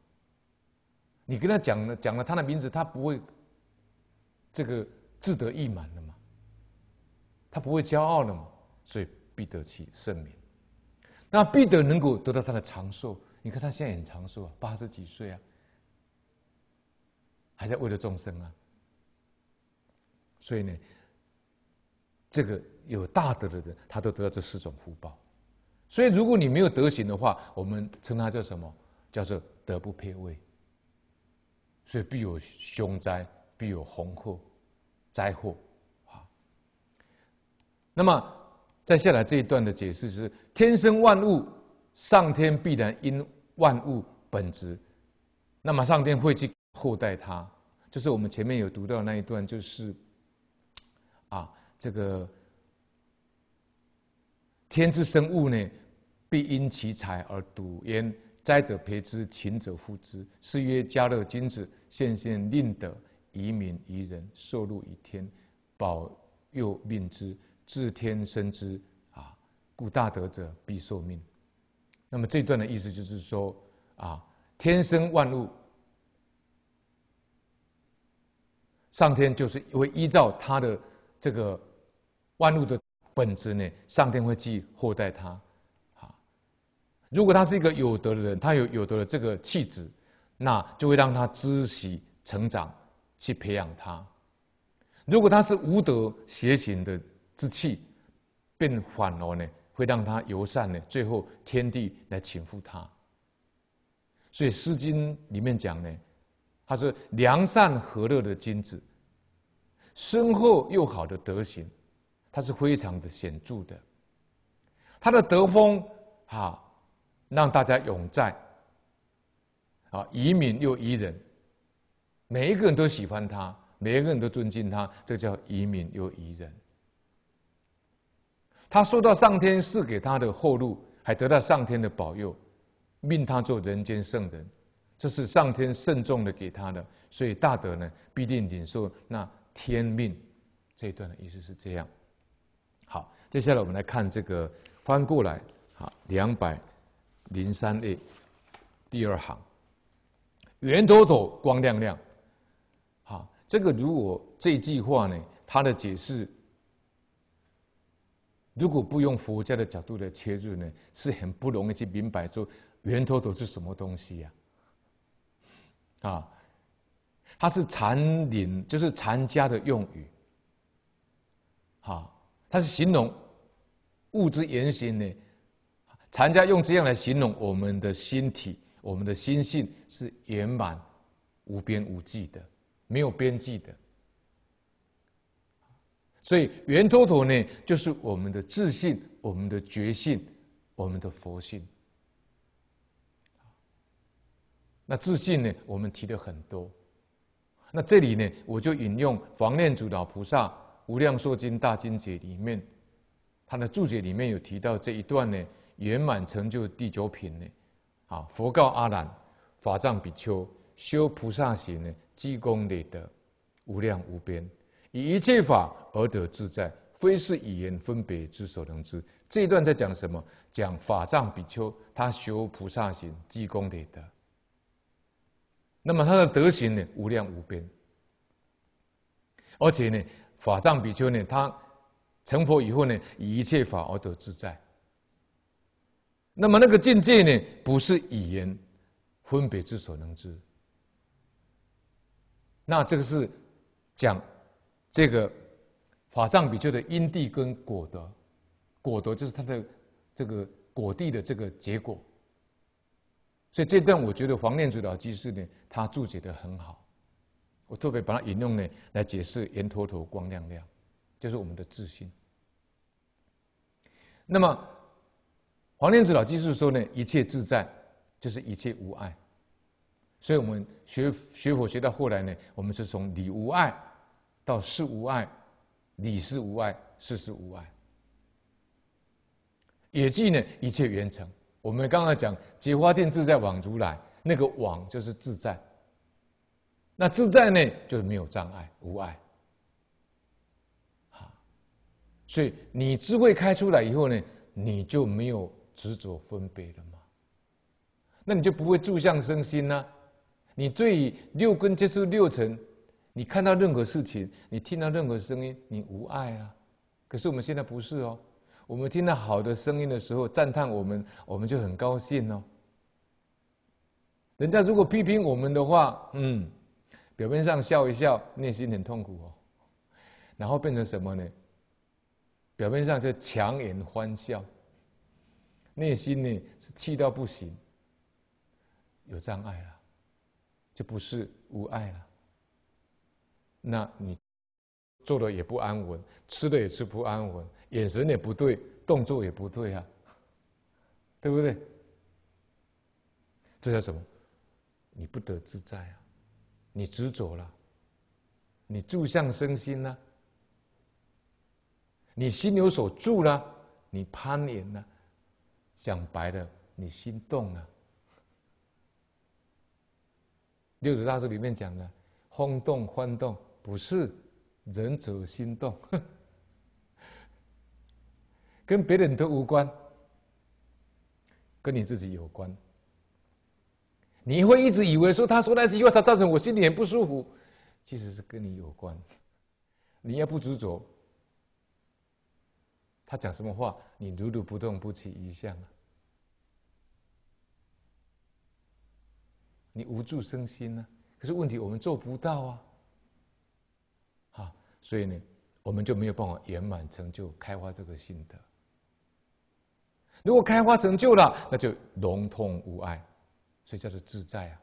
你跟他讲了，讲了他的名字，他不会这个自得意满了吗？他不会骄傲了吗？所以必得其圣名。那必得能够得到他的长寿。你看他现在很长寿啊，八十几岁啊，还在为了众生啊。所以呢，这个有大德的人，他都得到这四种福报。所以，如果你没有德行的话，我们称他叫什么？叫做德不配位，所以必有凶灾，必有洪祸、灾祸啊。那么，再下来这一段的解释是：天生万物，上天必然因万物本质。那么上天会去厚待他。就是我们前面有读到那一段，就是。啊，这个天之生物呢，必因其才而笃焉。栽者培之，勤者复之。是曰家乐，君子现现令德，移民宜人，受禄于天，保佑命之，自天生之。啊，故大德者必受命。那么这段的意思就是说，啊，天生万物，上天就是会依照他的。这个万物的本质呢，上天会去厚待他。啊，如果他是一个有德的人，他有有德的这个气质，那就会让他知喜成长，去培养他。如果他是无德邪行的之气，便反而呢，会让他由善呢，最后天地来请付他。所以《诗经》里面讲呢，他说：“良善和乐的君子。”深厚又好的德行，他是非常的显著的。他的德风哈，让大家永在。啊，移民又移人，每一个人都喜欢他，每一个人都尊敬他，这叫移民又移人。他受到上天赐给他的厚禄，还得到上天的保佑，命他做人间圣人，这是上天慎重的给他的，所以大德呢，必定领受那。天命这一段的意思是这样。好，接下来我们来看这个翻过来，好，两百零三页第二行，圆陀陀光亮亮，好，这个如果这句话呢，它的解释，如果不用佛家的角度来切入呢，是很不容易去明白说圆陀陀是什么东西呀，啊。它是禅林，就是禅家的用语，好，它是形容物质言行呢。禅家用这样来形容我们的心体，我们的心性是圆满、无边无际的，没有边际的。所以圆陀陀呢，就是我们的自信、我们的觉性、我们的佛性。那自信呢，我们提的很多。那这里呢，我就引用黄念祖老菩萨《无量寿经》大经解里面，他的注解里面有提到这一段呢：圆满成就第九品呢，啊，佛告阿难，法藏比丘修菩萨行呢，积功累德，无量无边，以一切法而得自在，非是语言分别之所能知。这一段在讲什么？讲法藏比丘他修菩萨行，积功累德。那么他的德行呢，无量无边，而且呢，法藏比丘呢，他成佛以后呢，以一切法而得自在。那么那个境界呢，不是语言分别之所能知。那这个是讲这个法藏比丘的因地跟果德，果德就是他的这个果地的这个结果。所以这段我觉得黄念祖老居士呢，他注解的很好，我特别把它引用呢来解释“圆陀陀光亮亮”，就是我们的自信。那么黄念祖老居士说呢，一切自在就是一切无碍，所以我们学学佛学到后来呢，我们是从理无碍到事无碍，理是无碍，事事无碍，也即呢一切圆成。我们刚刚讲结花定自在往如来，那个往就是自在。那自在呢，就是没有障碍、无碍。所以你智慧开出来以后呢，你就没有执着分别了嘛？那你就不会住相生心呢？你对六根接触六尘，你看到任何事情，你听到任何声音，你无碍啊。可是我们现在不是哦。我们听到好的声音的时候，赞叹我们，我们就很高兴哦。人家如果批评我们的话，嗯，表面上笑一笑，内心很痛苦哦。然后变成什么呢？表面上是强颜欢笑，内心呢是气到不行，有障碍了，就不是无爱了。那你做的也不安稳，吃的也吃不安稳。眼神也不对，动作也不对啊，对不对？这叫什么？你不得自在啊！你执着了，你住相生心呢？你心有所住呢？你攀缘呢？讲白了，你心动了。六祖大师里面讲的“轰动、幻动，不是仁者心动。跟别人都无关，跟你自己有关。你会一直以为说他说那句话，他造成我心里很不舒服，其实是跟你有关。你要不执着，他讲什么话，你如如不动，不起一向啊。你无助身心呢？可是问题我们做不到啊，啊，所以呢，我们就没有办法圆满成就、开发这个心得。如果开花成就了，那就融通无碍，所以叫做自在啊。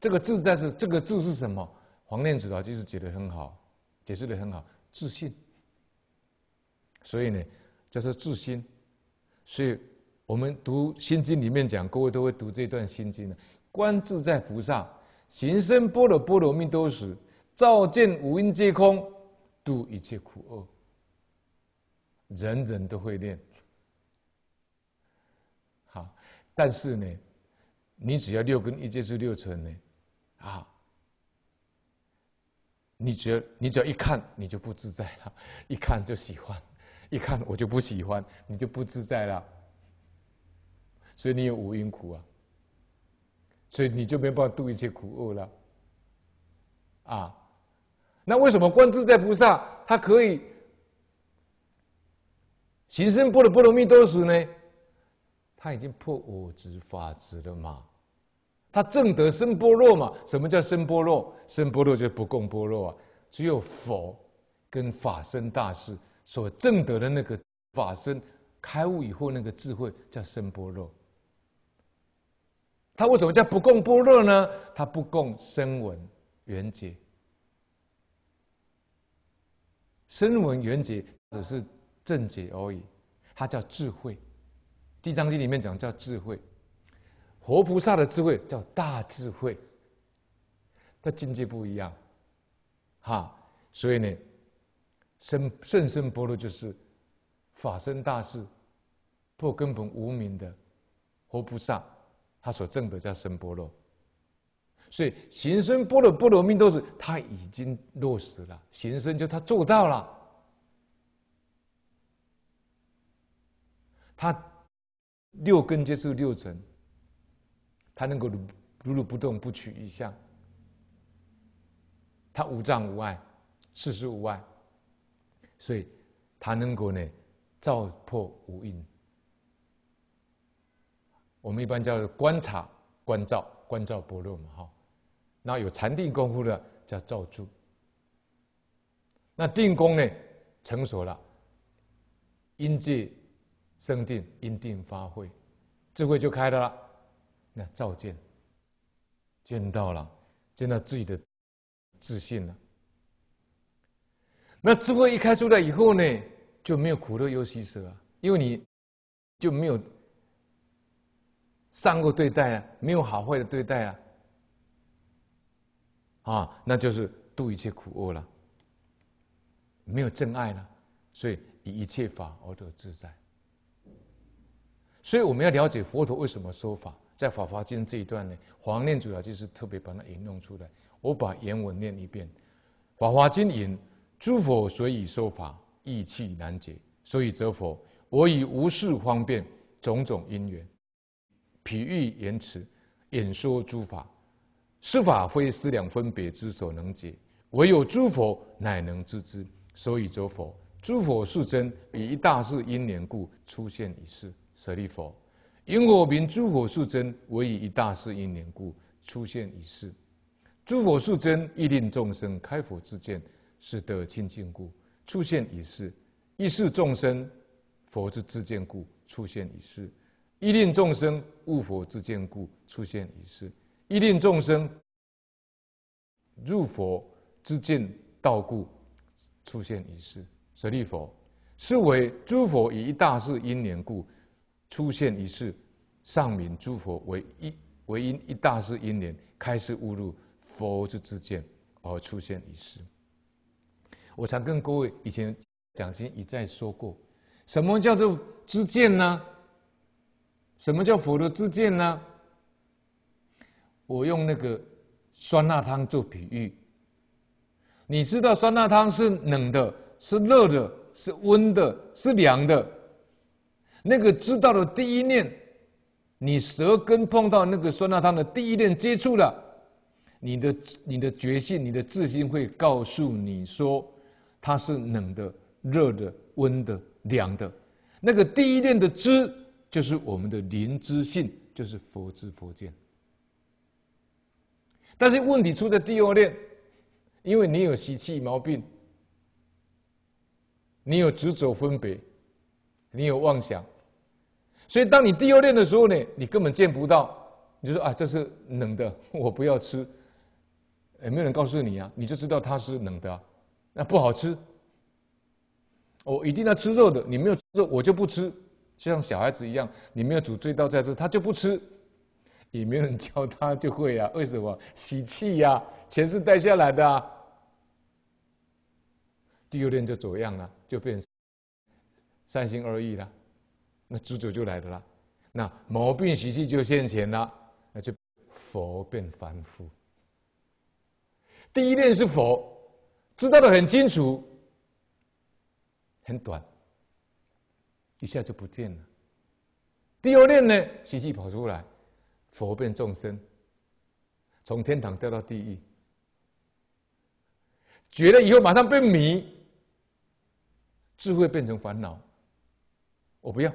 这个自在是这个“自”是什么？黄念祖啊，就是解得很好，解释的很好，自信。所以呢，叫做自心。所以我们读《心经》里面讲，各位都会读这段《心经》的：“观自在菩萨，行深般若波罗蜜多时，照见五蕴皆空，度一切苦厄。”人人都会念。但是呢，你只要六根一接触六尘呢，啊，你只要你只要一看，你就不自在了；一看就喜欢，一看我就不喜欢，你就不自在了。所以你有五因苦啊，所以你就没办法度一切苦厄了。啊，那为什么观自在菩萨他可以行深般若波罗蜜多时呢？他已经破五执法执了嘛？他正得生波若嘛？什么叫生波若？生波若就不共波若啊！只有佛跟法身大士所证得的那个法身开悟以后那个智慧叫生波若。他为什么叫不共波若呢？他不共声闻缘觉。声闻缘觉只是正解而已，它叫智慧。《地藏经》里面讲叫智慧，活菩萨的智慧叫大智慧，他境界不一样，哈。所以呢，生甚深波罗就是法身大士破根本无名的活菩萨，他所证的叫生波罗。所以行深波罗波罗蜜多时，他已经落实了，行深就他做到了，他。六根接触六尘，他能够如如如不动，不取一相。他无障无碍，四十五碍，所以他能够呢照破无因。我们一般叫观察、观照、观照般若嘛哈。那有禅定功夫的叫照住。那定功呢成熟了，因即。生定、因定、发慧，智慧就开的了，那照见，见到了，见到自己的自信了。那智慧一开出来以后呢，就没有苦乐忧喜啊，因为你就没有善恶对待啊，没有好坏的对待啊，啊，那就是度一切苦厄了，没有真爱了，所以以一切法而得自在。所以我们要了解佛陀为什么说法，在《法华经》这一段呢？黄念祖要就是特别把它引用出来。我把原文念一遍，《法华经》引：诸佛所以说法，意气难解，所以则佛我以无事方便，种种因缘，譬喻言辞，演说诸法，是法非思量分别之所能解，唯有诸佛乃能知之，所以则佛。诸佛是真，以一大事因缘故，出现于世。”舍利佛，因我名诸佛数真，我以一大事因缘故出现一世。诸佛数真，亦令众生开佛之见，是得清净故出现一世。一示众生佛之自见故出现一世。一令众生悟佛之见故出现一世。一令众生入佛之见道故出现一世。舍利佛，是为诸佛以一大事因缘故。出现一次上明诸佛为一为因一大事因缘，开始误入佛之之见而出现一世。我常跟各位以前讲经一再说过，什么叫做知见呢？什么叫佛的知见呢？我用那个酸辣汤做比喻，你知道酸辣汤是冷的，是热的，是温的，是凉的。那个知道的第一念，你舌根碰到那个酸辣汤的第一念接触了，你的你的觉性、你的自信会告诉你说，它是冷的、热的、温的、凉的。那个第一念的知，就是我们的灵知性，就是佛知佛见。但是问题出在第二念，因为你有习气毛病，你有执着分别。你有妄想，所以当你第二练的时候呢，你根本见不到，你就说啊，这是冷的，我不要吃，也没有人告诉你啊，你就知道它是冷的，那不好吃，我一定要吃肉的，你没有肉我就不吃，就像小孩子一样，你没有煮醉到菜吃他就不吃，也没有人教他就会啊，为什么喜气呀，钱是带下来的，啊。第二天就走样了，就变。三心二意啦，那知足就来的啦，那毛病习气就现前啦，那就佛变凡夫。第一念是佛，知道的很清楚，很短，一下就不见了。第二念呢，习气跑出来，佛变众生，从天堂掉到地狱，觉了以后马上被迷，智慧变成烦恼。我不要，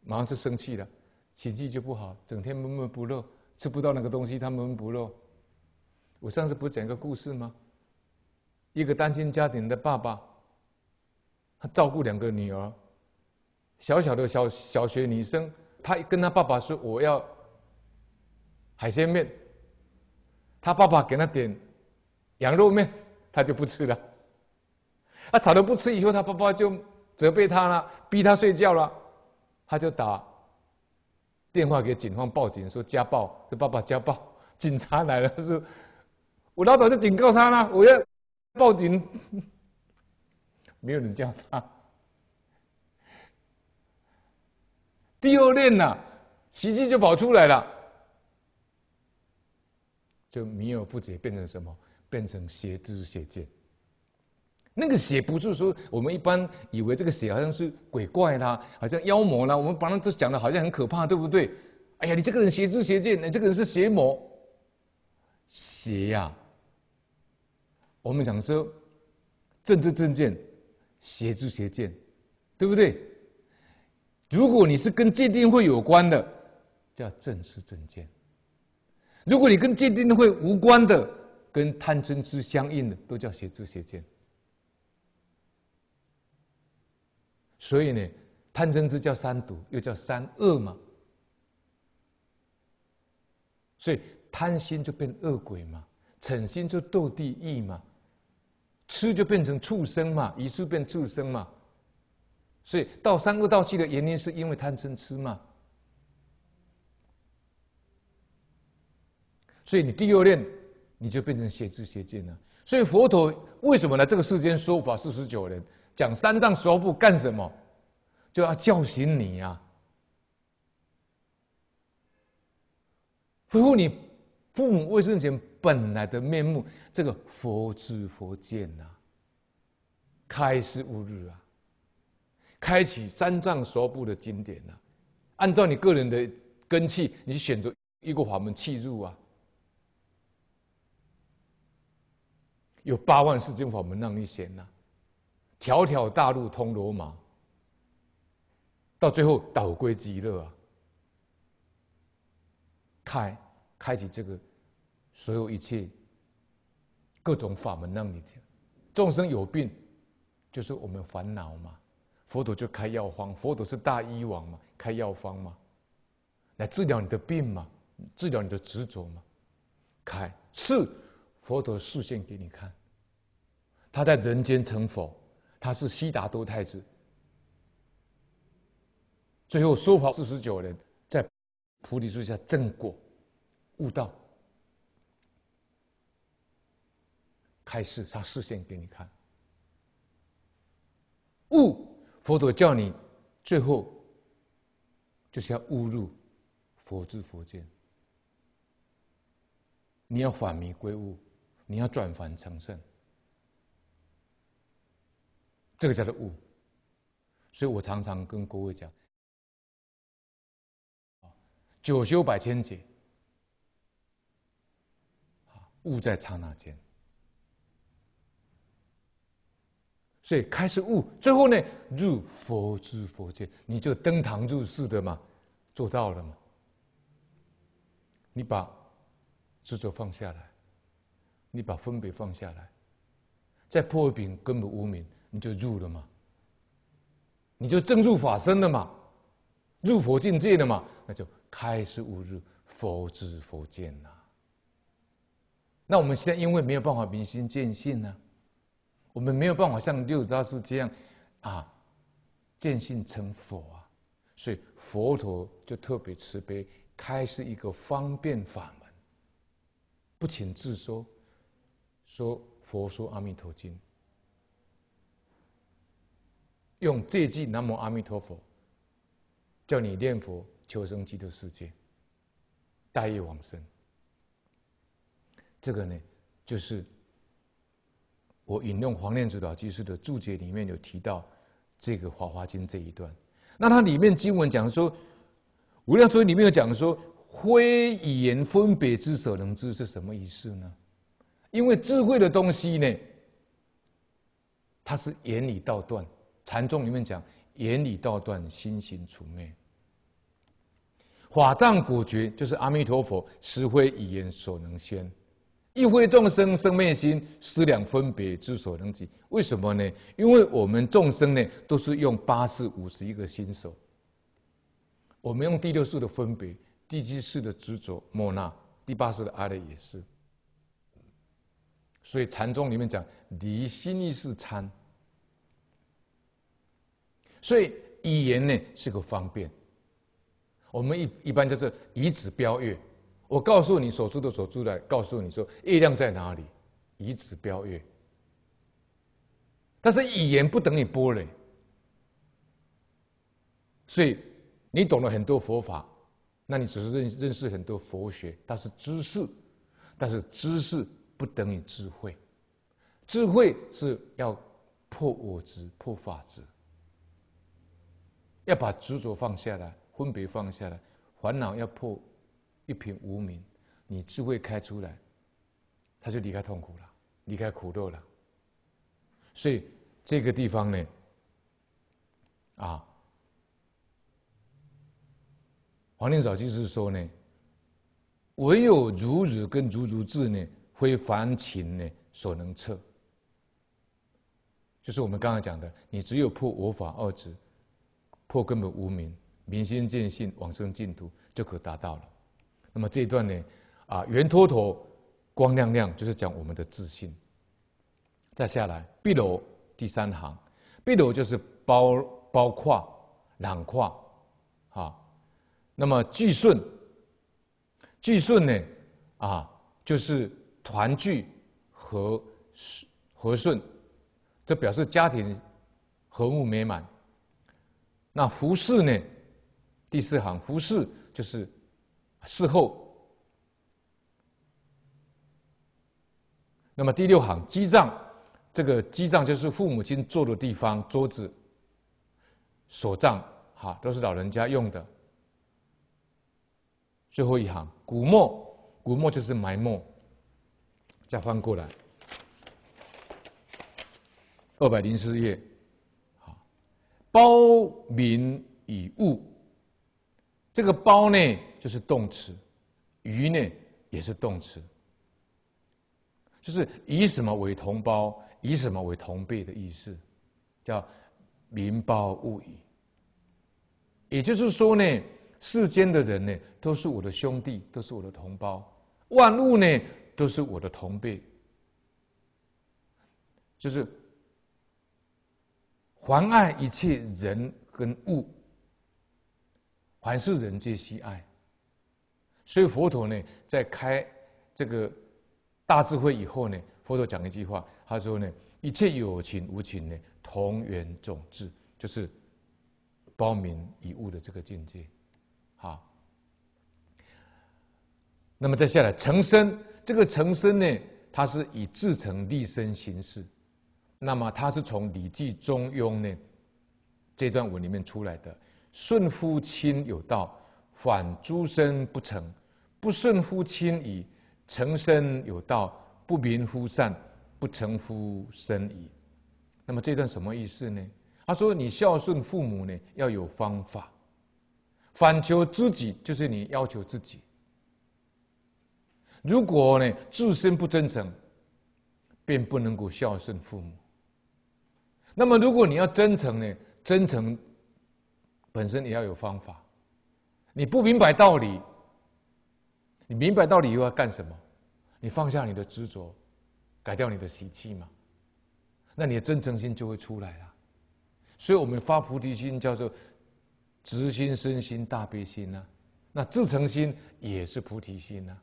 马上是生气了，情绪就不好，整天闷闷不乐，吃不到那个东西，他闷闷不乐。我上次不是讲一个故事吗？一个单亲家庭的爸爸，他照顾两个女儿，小小的小小学女生，一跟他爸爸说：“我要海鲜面。”他爸爸给他点羊肉面，他就不吃了。他吵到不吃以后，他爸爸就。责备他了，逼他睡觉了，他就打电话给警方报警，说家暴，说爸爸家暴，警察来了，说，我老早就警告他了，我要报警，没有人叫他。第二链呢，奇迹就跑出来了，就迷而不解变成什么？变成邪知邪见。那个邪不是说我们一般以为这个邪好像是鬼怪啦，好像妖魔啦，我们把人都讲的好像很可怕，对不对？哎呀，你这个人邪知邪见，你这个人是邪魔邪呀。我们讲说，正知正见，邪知邪见，对不对？如果你是跟鉴定会有关的，叫正知正见；如果你跟鉴定会无关的，跟贪嗔痴相应的，都叫邪知邪见。所以呢，贪嗔痴叫三毒，又叫三恶嘛。所以贪心就变恶鬼嘛，嗔心就斗地意嘛，吃就变成畜生嘛，一吃变畜生嘛。所以到三恶道七的原因是因为贪嗔痴嘛。所以你第六念，你就变成邪知邪见了。所以佛陀为什么呢？这个世间说法四十九年。讲三藏说部干什么？就要叫醒你呀！恢复你父母未生前本来的面目，这个佛知佛见呐，开示无日啊！开启三藏说部的经典呐，按照你个人的根气，你选择一个法门切入啊！有八万四千法门让你选呐。条条大路通罗马，到最后倒归极乐。啊！开，开启这个所有一切各种法门，让你讲，众生有病，就是我们烦恼嘛。佛陀就开药方，佛陀是大医王嘛，开药方嘛，来治疗你的病嘛，治疗你的执着嘛。开是佛陀示现给你看，他在人间成佛。他是悉达多太子，最后说法四十九人，在菩提树下证果、悟道、开示，他视线给你看。悟佛陀叫你，最后就是要悟入佛之佛见，你要返迷归悟，你要转凡成圣。这个叫做悟，所以我常常跟各位讲：九修百千劫，啊，悟在刹那间。所以开始悟，最后呢，入佛之佛界，你就登堂入室的嘛，做到了嘛。你把执着放下来，你把分别放下来，在破饼根本无名。你就入了吗？你就正入法身了嘛，入佛境界了嘛，那就开始悟入佛知佛见呐。那我们现在因为没有办法明心见性呢，我们没有办法像六大师这样啊，见性成佛啊，所以佛陀就特别慈悲，开是一个方便法门，不请自说，说佛说阿弥陀经。用这句“南无阿弥陀佛”，叫你念佛求生极乐世界，大业往生。这个呢，就是我引用黄念祖老居士的注解里面有提到这个《华华经》这一段。那它里面经文讲说，《无量寿经》里面有讲说，非语言分别之所能知是什么意思呢？因为智慧的东西呢，它是言语道断。禅宗里面讲“言里道断，心行除灭”，法藏果觉就是阿弥陀佛，十非语言所能宣，一会众生生灭心，思量分别，知所能及。为什么呢？因为我们众生呢，都是用八四五十一个心手，我们用第六世的分别，第七世的执着、莫纳，第八世的阿赖也是。所以禅宗里面讲离心意识参。所以语言呢是个方便，我们一一般就是以指标月，我告诉你所住的所住的，告诉你说月亮在哪里，以指标月。但是语言不等于波雷，所以你懂了很多佛法，那你只是认认识很多佛学，但是知识，但是知识不等于智慧，智慧是要破我执破法执。要把执着放下来，分别放下来，烦恼要破一瓶无明，你智慧开出来，他就离开痛苦了，离开苦乐了。所以这个地方呢，啊，黄念藻就是说呢，唯有如日跟如如智呢，非凡情呢所能测，就是我们刚刚讲的，你只有破我法二执。破根本无名，明心见性，往生净土就可达到了。那么这一段呢？啊，圆陀陀光亮亮，就是讲我们的自信。再下来，碧罗第三行，碧罗就是包包括囊胯，啊。那么聚顺，聚顺呢？啊，就是团聚和和顺，这表示家庭和睦美满。那服侍呢？第四行服侍就是侍候。那么第六行基帐，这个基帐就是父母亲坐的地方，桌子、锁杖哈，都是老人家用的。最后一行古墓，古墓就是埋没。再翻过来，二百零四页。包民以物，这个包呢就是动词，鱼呢也是动词，就是以什么为同胞，以什么为同辈的意思，叫民包物矣。也就是说呢，世间的人呢都是我的兄弟，都是我的同胞；万物呢都是我的同辈，就是。妨碍一切人跟物，凡是人皆些爱。所以佛陀呢，在开这个大智慧以后呢，佛陀讲一句话，他说呢，一切有情无情呢，同源种质，就是包明一物的这个境界，好。那么再下来，成身这个成身呢，它是以自成立身形式。那么他是从《礼记·中庸》呢这段文里面出来的。顺乎亲有道，反诸身不成；不顺乎亲矣，诚身有道，不明乎善，不成乎身矣。那么这段什么意思呢？他说：“你孝顺父母呢，要有方法。反求知己，就是你要求自己。如果呢自身不真诚，便不能够孝顺父母。”那么，如果你要真诚呢？真诚本身也要有方法。你不明白道理，你明白道理又要干什么？你放下你的执着，改掉你的习气嘛，那你的真诚心就会出来了。所以，我们发菩提心叫做直心、身心、大悲心啊。那自诚心也是菩提心啊。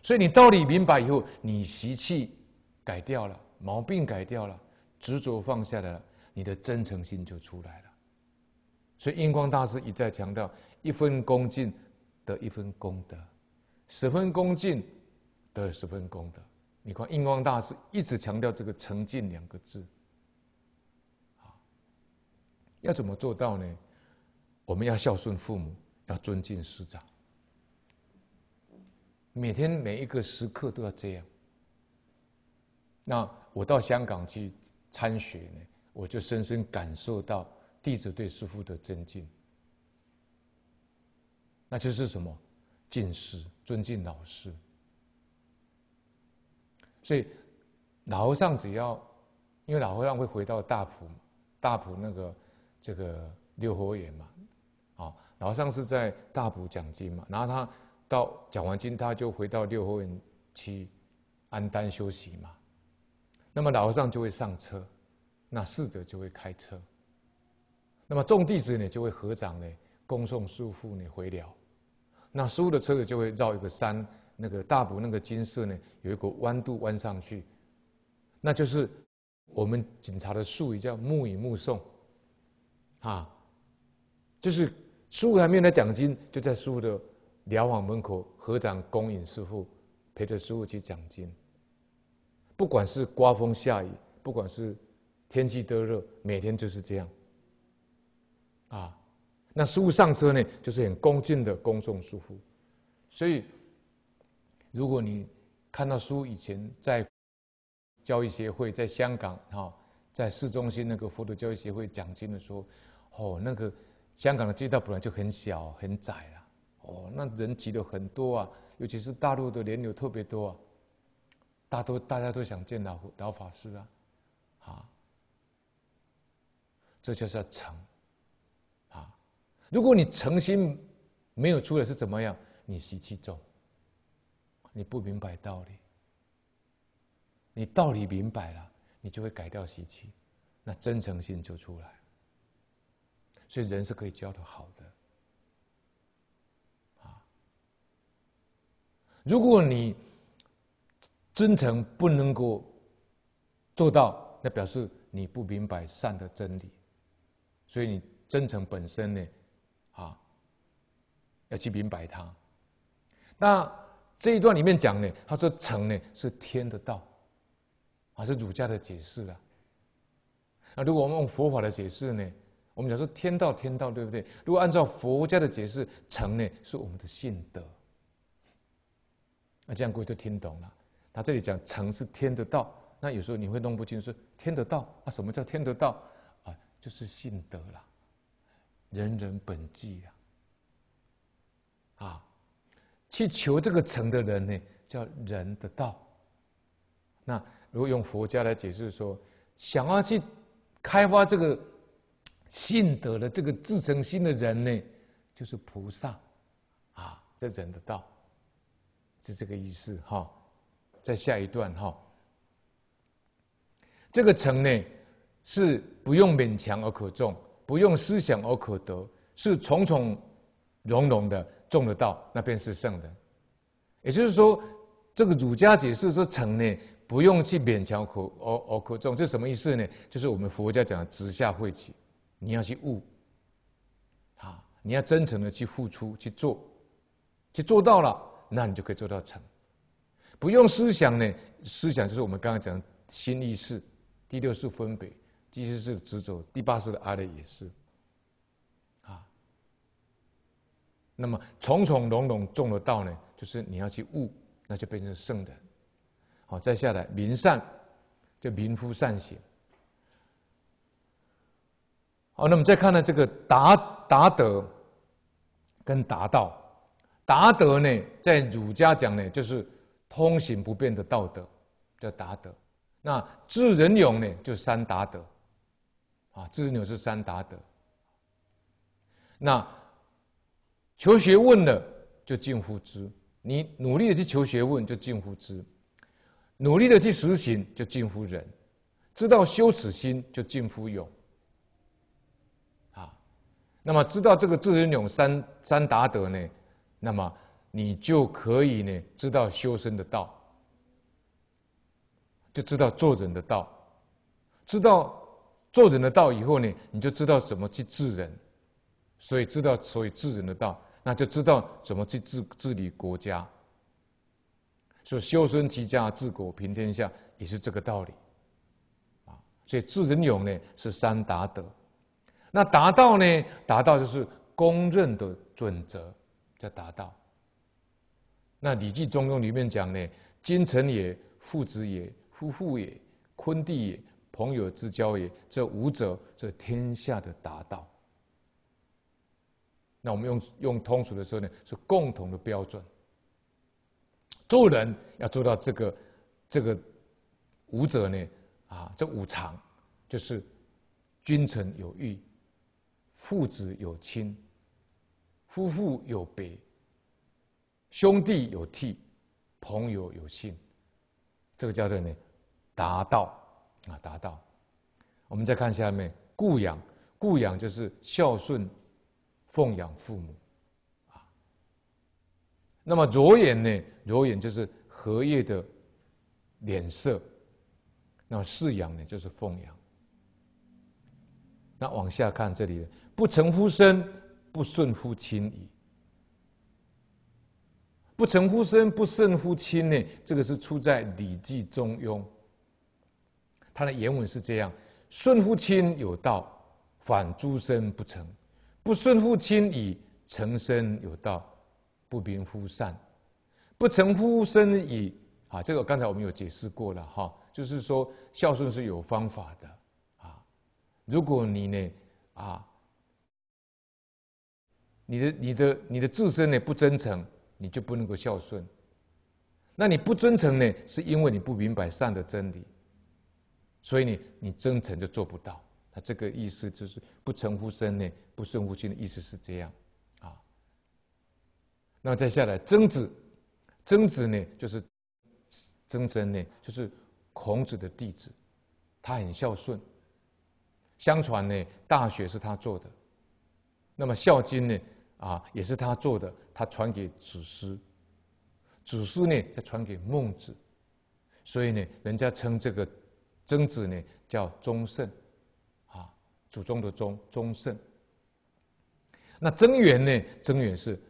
所以，你道理明白以后，你习气改掉了，毛病改掉了。执着放下来了，你的真诚心就出来了。所以印光大师一再强调，一分恭敬得一分功德，十分恭敬得十分功德。你看，印光大师一直强调这个“诚敬”两个字。要怎么做到呢？我们要孝顺父母，要尊敬师长，每天每一个时刻都要这样。那我到香港去。参学呢，我就深深感受到弟子对师父的尊敬，那就是什么？敬师，尊敬老师。所以老和尚只要，因为老和尚会回到大普，大普那个这个六合园嘛，啊，老和尚是在大普讲经嘛，然后他到讲完经，他就回到六合园去安丹休息嘛。那么老和尚就会上车，那侍者就会开车。那么众弟子呢就会合掌呢，恭送师父呢回寮。那师父的车子就会绕一个山，那个大补那个金色呢有一个弯度弯上去，那就是我们警察的术语叫目以目送，啊，就是师父还没有来讲经，就在师父的寮房门口合掌恭迎师父，陪着师父去讲经。不管是刮风下雨，不管是天气多热，每天就是这样。啊，那师傅上车呢，就是很恭敬的恭送师傅。所以，如果你看到傅以前在教育协会，在香港哈，在市中心那个佛陀教育协会讲经的时候，哦，那个香港的街道本来就很小很窄啊，哦，那人挤的很多啊，尤其是大陆的人流特别多啊。大多大家都想见老老法师啊，啊，这就是要诚啊。如果你诚心没有出来是怎么样？你习气重，你不明白道理，你道理明白了，你就会改掉习气，那真诚心就出来。所以人是可以教的好的啊。如果你。真诚不能够做到，那表示你不明白善的真理。所以，你真诚本身呢，啊，要去明白它。那这一段里面讲呢，他说“诚呢是天的道”，啊，是儒家的解释了。那如果我们用佛法的解释呢，我们讲说“天道天道”对不对？如果按照佛家的解释，“诚呢”是我们的信德。那这样各位都听懂了。他这里讲“成是天的道，那有时候你会弄不清楚天的道啊，什么叫天的道？啊，就是信德了，人人本具呀，啊，去求这个成的人呢，叫人的道。那如果用佛家来解释说，想要去开发这个信德的这个自成心的人呢，就是菩萨，啊，这人的道，是这个意思哈。在下一段哈，这个成呢是不用勉强而可重，不用思想而可得，是重重融融的，种得到那便是圣的。也就是说，这个儒家解释说成呢，不用去勉强可而而可重，这什么意思呢？就是我们佛家讲的直下会起，你要去悟，啊，你要真诚的去付出去做，去做到了，那你就可以做到成。不用思想呢，思想就是我们刚刚讲的心意识，第六是分别，第七是执着，第八是的阿赖也是，啊，那么重重隆隆中了道呢，就是你要去悟，那就变成圣人。好，再下来民善，就民夫善行。好，那么再看呢这个达达德，跟达道，达德呢在儒家讲呢就是。通行不变的道德，叫达德。那智人勇呢？就三达德啊，智人勇是三达德。那求学问的就近乎知，你努力的去求学问就近乎知，努力的去实行就近乎仁，知道羞耻心就近乎勇。啊，那么知道这个智人勇三三达德呢？那么。你就可以呢，知道修身的道，就知道做人的道，知道做人的道以后呢，你就知道怎么去治人，所以知道，所以治人的道，那就知道怎么去治治理国家，所以修身齐家治国平天下也是这个道理，啊，所以治人勇呢是三达德，那达到呢，达到就是公认的准则，叫达到。那《礼记·中庸》里面讲呢，君臣也，父子也，夫妇也，坤弟也，朋友之交也，这五者，这天下的达道。那我们用用通俗的说呢，是共同的标准。做人要做到这个，这个五者呢，啊，这五常，就是君臣有义，父子有亲，夫妇有别。兄弟有悌，朋友有信，这个叫做呢，达道啊，达道。我们再看下面，故养，故养就是孝顺，奉养父母啊。那么着眼呢，着眼就是荷叶的脸色。那么饲养呢，就是奉养。那往下看，这里不成乎身，不顺乎亲矣。不成乎身不胜乎亲呢？这个是出在《礼记·中庸》。他的原文是这样：顺乎亲有道，反诸身不成；不顺乎亲以成身有道，不平乎善，不成乎身矣。啊，这个刚才我们有解释过了哈，就是说孝顺是有方法的啊。如果你呢，啊，你的你的你的自身呢不真诚。你就不能够孝顺，那你不真诚呢？是因为你不明白善的真理，所以你你真诚就做不到。他这个意思就是不诚乎身呢，不顺乎心的意思是这样，啊。那么再下来，曾子，曾子呢，就是曾曾呢，就是孔子的弟子，他很孝顺。相传呢，《大学》是他做的，那么《孝经》呢，啊，也是他做的。他传给子思，子思呢再传给孟子，所以呢，人家称这个曾子呢叫宗圣，啊，祖宗的宗，宗圣。那曾元呢，曾元是，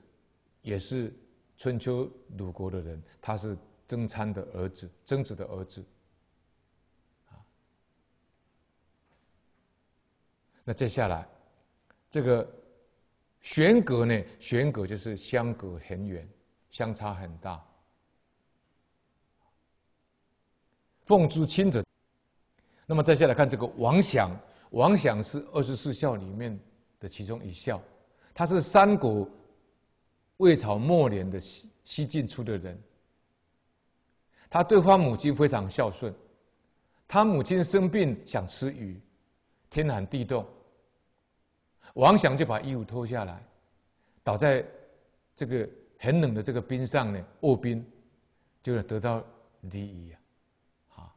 也是春秋鲁国的人，他是曾参的儿子，曾子的儿子。啊，那接下来这个。悬隔呢？悬隔就是相隔很远，相差很大。奉之亲者，那么再下来看这个王祥。王祥是二十四孝里面的其中一孝，他是三国魏朝末年的西西晋初的人。他对他母亲非常孝顺，他母亲生病想吃鱼，天寒地冻。王祥就把衣服脱下来，倒在这个很冷的这个冰上呢，卧冰，就得到利益啊，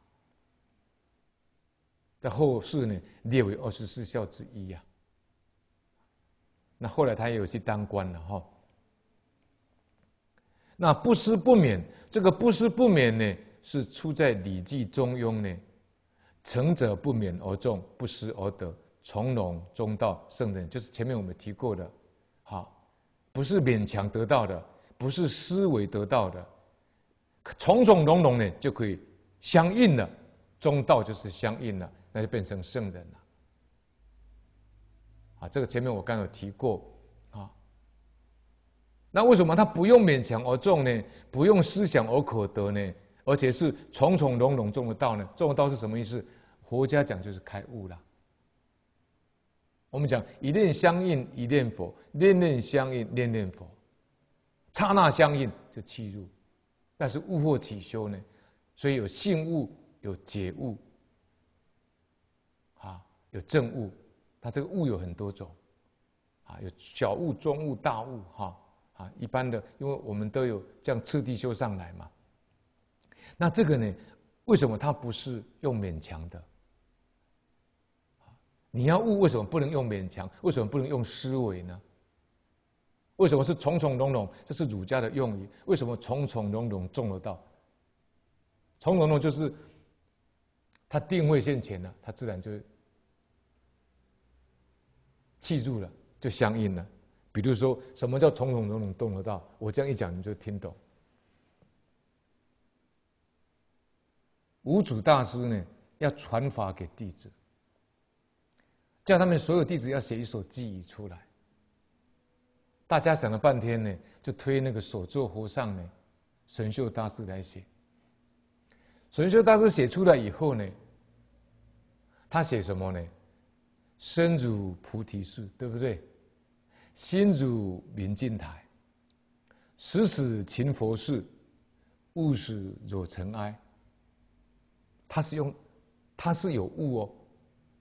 在后世呢列为二十四孝之一呀。那后来他也有去当官了哈。那不思不免，这个不思不免呢，是出在《礼记·中庸》呢，“成者不免而众，不思而得。”从容中道，圣人就是前面我们提过的，哈，不是勉强得到的，不是思维得到的，从从容容呢就可以相应了。中道就是相应了，那就变成圣人了。啊，这个前面我刚有提过啊。那为什么他不用勉强而重呢？不用思想而可得呢？而且是从从容容中的道呢？中的道是什么意思？佛家讲就是开悟了。我们讲以念相应，以念佛，念念相应，念念佛，刹那相应就契入，但是悟或起修呢？所以有信悟，有解悟，啊，有正悟，它这个悟有很多种，啊，有小悟、中悟、大悟，哈，啊，一般的，因为我们都有这样次第修上来嘛。那这个呢，为什么它不是用勉强的？你要悟，为什么不能用勉强？为什么不能用思维呢？为什么是从从容容？这是儒家的用语。为什么从从容容中了道？从容容就是他定位现前了，他自然就记住了，就相应了。比如说，什么叫从从容容动了道？我这样一讲，你就听懂。五祖大师呢，要传法给弟子。叫他们所有弟子要写一首偈语出来，大家想了半天呢，就推那个所做和尚呢，神秀大师来写。神秀大师写出来以后呢，他写什么呢？身如菩提树，对不对？心如明镜台，时时勤佛事，勿使惹尘埃。他是用，他是有悟哦。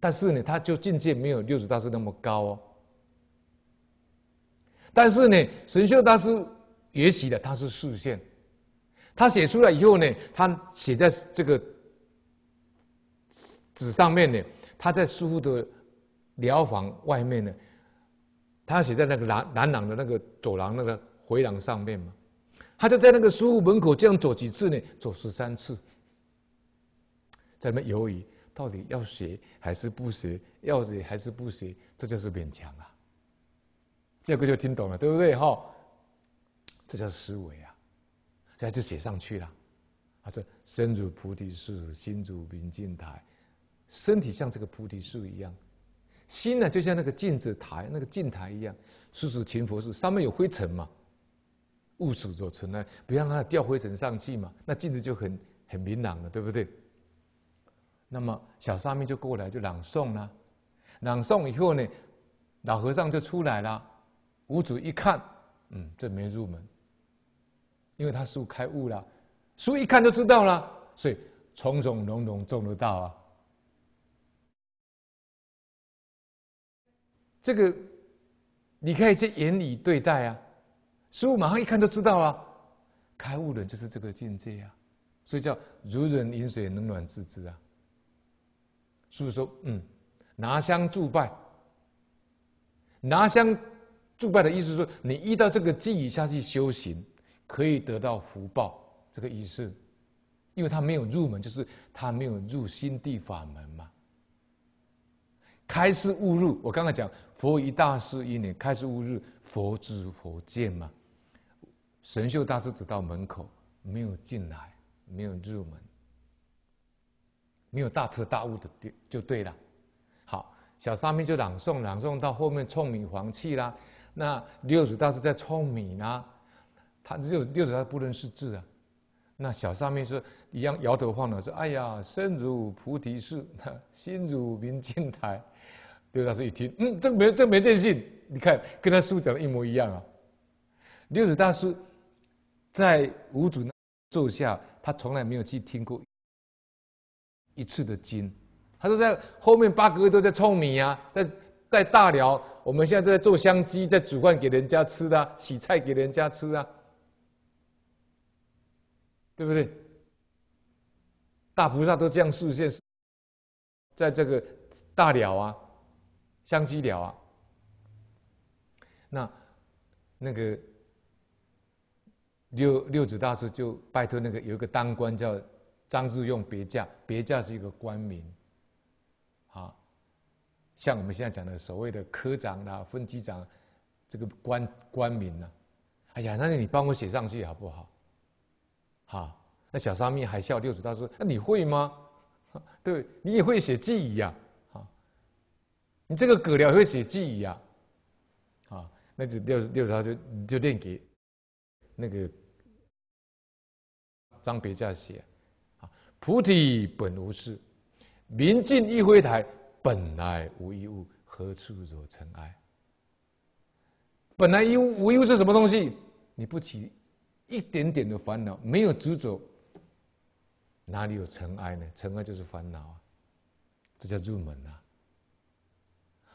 但是呢，他就境界没有六祖大师那么高哦。但是呢，神秀大师也写的他是视线，他写出来以后呢，他写在这个纸上面呢，他在书的疗房外面呢，他写在那个南南廊的那个走廊那个回廊上面嘛，他就在那个书屋门口这样走几次呢，走十三次，那边游于？到底要学还是不学？要学还是不学？这就是勉强啊！这个就听懂了，对不对哈？这叫思维啊！现在就写上去了。他说：“身如菩提树，心如明镜台。身体像这个菩提树一样，心呢就像那个镜子台，那个镜台一样。树树勤佛树，上面有灰尘嘛？雾属所存呢，不让它掉灰尘上去嘛，那镜子就很很明朗了，对不对？”那么小沙弥就过来就朗诵了，朗诵以后呢，老和尚就出来了。五祖一看，嗯，这没入门，因为他书开悟了，书一看就知道了，所以从从容容中得到啊。这个你可以去眼里对待啊，书马上一看就知道啊，开悟了就是这个境界啊，所以叫如人饮水，冷暖自知啊。所以说，嗯，拿香祝拜，拿香祝拜的意思说，你依照这个记忆下去修行，可以得到福报。这个意思，因为他没有入门，就是他没有入心地法门嘛。开示误入，我刚刚讲佛一大士一年开示误入佛之佛见嘛。神秀大师只到门口，没有进来，没有入门。没有大彻大悟的对就对了。好，小沙弥就朗诵，朗诵到后面舂米黄器啦。那六祖大师在舂米啦，他六六祖大不认识字啊。那小沙弥说，一样摇头晃脑说：“哎呀，身如菩提树，心如明镜台。”六祖大师一听，嗯，这没这没见性，你看跟他书讲的一模一样啊。六祖大师在五祖那坐下，他从来没有去听过。一次的金，他说在后面八个月都在冲米啊，在在大寮，我们现在在做香鸡，在煮饭给人家吃啊，洗菜给人家吃啊，对不对？大菩萨都这样示现，在这个大寮啊，香鸡寮啊，那那个六六祖大师就拜托那个有一个当官叫。张志用别驾，别驾是一个官名，啊，像我们现在讲的所谓的科长啊、分机长，这个官官名呐，哎呀，那你帮我写上去好不好？哈，那小沙弥还笑六祖，他说：“那你会吗？对，你也会写忆呀，啊，你这个葛僚会写忆呀，啊，那就六六祖他就就练给那个张别驾写。”菩提本无事，明镜亦非台，本来无一物，何处惹尘埃？本来一物无一物是什么东西？你不起一点点的烦恼，没有执着，哪里有尘埃呢？尘埃就是烦恼啊，这叫入门啊。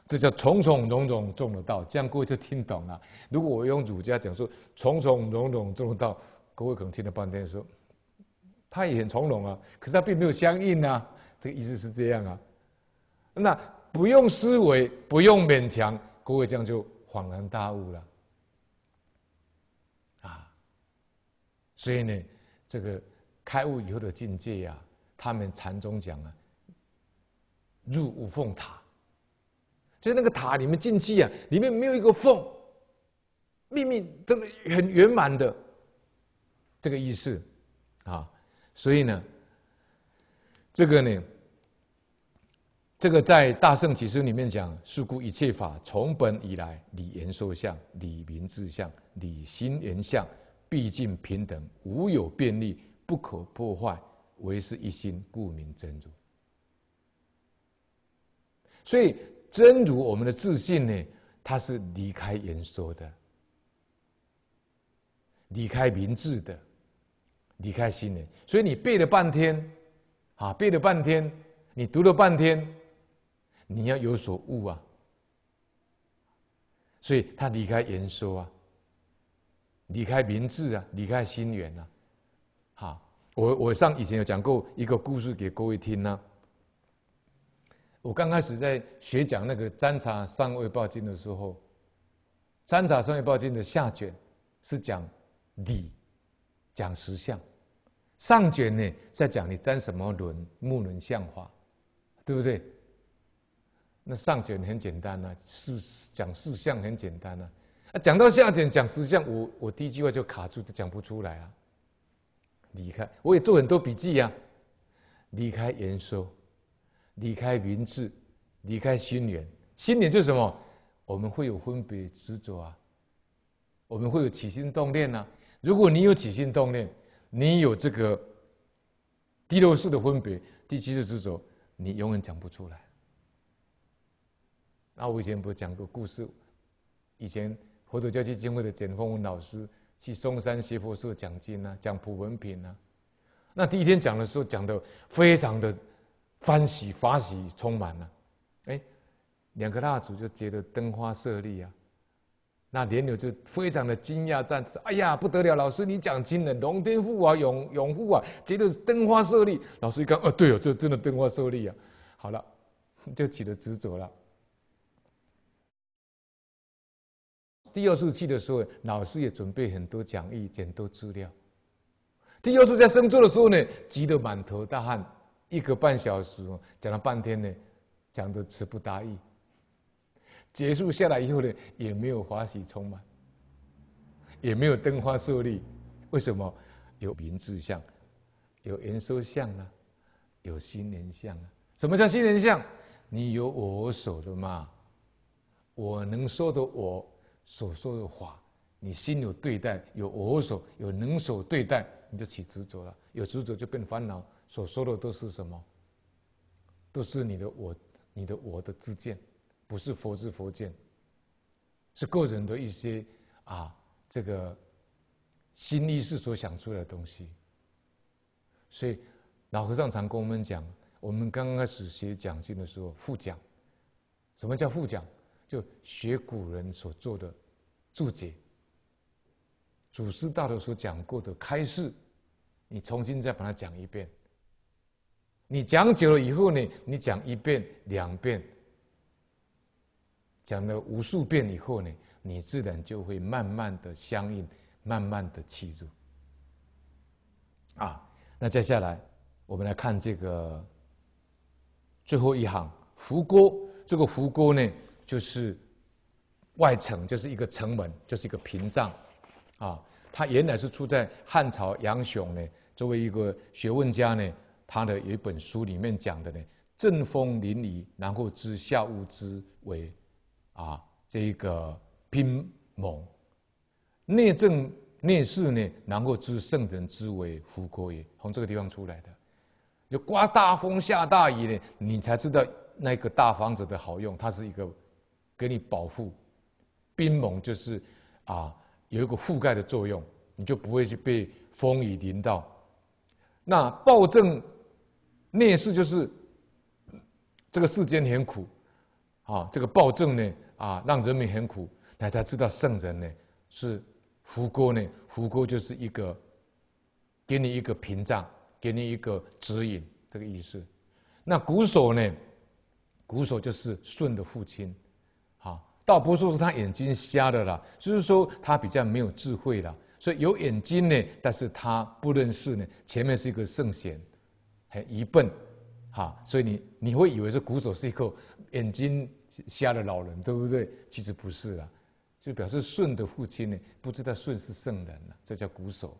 这叫“重重种种种了道”，这样各位就听懂了。如果我用儒家讲说“重重种种种了道”，各位可能听了半天说。他也很从容啊，可是他并没有相应啊，这个意思是这样啊。那不用思维，不用勉强，国伟将就恍然大悟了，啊，所以呢，这个开悟以后的境界呀，他们禅宗讲啊，入五凤塔，就是那个塔里面进去啊，里面没有一个缝，秘密，这个很圆满的，这个意思，啊。所以呢，这个呢，这个在《大圣起示里面讲：是故一切法从本以来，理言说相，理名自相，理心言相，毕竟平等，无有便利，不可破坏，唯是一心，故名真如。所以，真如我们的自信呢，它是离开言说的，离开名智的。离开心念，所以你背了半天，啊，背了半天，你读了半天，你要有所悟啊。所以他离开言说啊，离开名字啊，离开心源啊，好，我我上以前有讲过一个故事给各位听呢。我刚开始在学讲那个《三茶三位报经》的时候，《三茶三位报经》的下卷是讲理，讲实相。上卷呢在讲你沾什么轮木轮相化，对不对？那上卷很简单呐，四讲四相很简单呐。啊，讲到下卷讲四相，我我第一句话就卡住，就讲不出来啊。离开，我也做很多笔记啊。离开言说，离开明智，离开心缘，心缘就是什么？我们会有分别执着啊，我们会有起心动念呐。如果你有起心动念，你有这个第六世的分别，第七世执着，你永远讲不出来。那我以前不是讲过故事，以前佛陀教基金会的简凤文老师去嵩山学佛社讲经啊，讲普文品啊。那第一天讲的时候，讲的非常的欢喜、法喜充满了。哎，两个蜡烛就结得灯花设立啊，那莲友就非常的惊讶，站着，哎呀，不得了，老师你讲惊人，龙天护啊，永永护啊，绝对是灯花受力。”老师一看，哦，对哦，这真的灯花受力啊，好了，就起了执着了。第二次去的时候，老师也准备很多讲义、很多资料。第二次在深圳的时候呢，急得满头大汗，一个半小时讲了半天呢，讲得词不达意。结束下来以后呢，也没有法喜充满，也没有灯花设立。为什么有名字相，有言说相呢？有心念相啊？什么叫心念相？你有我所的嘛？我能说的我所说的话，你心有对待，有我所，有能所对待，你就起执着了。有执着就变烦恼。所说的都是什么？都是你的我，你的我的自见。不是佛之佛见，是个人的一些啊，这个新意识所想出来的东西。所以老和尚常跟我们讲，我们刚刚开始学讲经的时候，复讲。什么叫复讲？就学古人所做的注解，祖师大德所讲过的开示，你重新再把它讲一遍。你讲久了以后呢，你讲一遍两遍。讲了无数遍以后呢，你自然就会慢慢的相应，慢慢的切入。啊，那接下来我们来看这个最后一行“湖沟”。这个“湖沟”呢，就是外城，就是一个城门，就是一个屏障。啊，它原来是出在汉朝杨雄呢，作为一个学问家呢，他的有一本书里面讲的呢，“正风淋漓，然后知下物之为啊，这一个冰猛，内政内事呢，能够知圣人之为福国也，从这个地方出来的。就刮大风下大雨呢，你才知道那个大房子的好用。它是一个给你保护，冰猛就是啊，有一个覆盖的作用，你就不会去被风雨淋到。那暴政内事就是这个世间很苦啊，这个暴政呢。啊，让人民很苦，大家知道圣人呢是福歌呢？福歌就是一个给你一个屏障，给你一个指引，这个意思。那鼓手呢？鼓手就是舜的父亲，啊，倒不是说他眼睛瞎的啦，就是说他比较没有智慧啦。所以有眼睛呢，但是他不认识呢。前面是一个圣贤，很愚笨，哈，所以你你会以为是鼓手是一个眼睛。瞎的老人，对不对？其实不是啊，就表示舜的父亲呢，不知道舜是圣人了，这叫鼓手。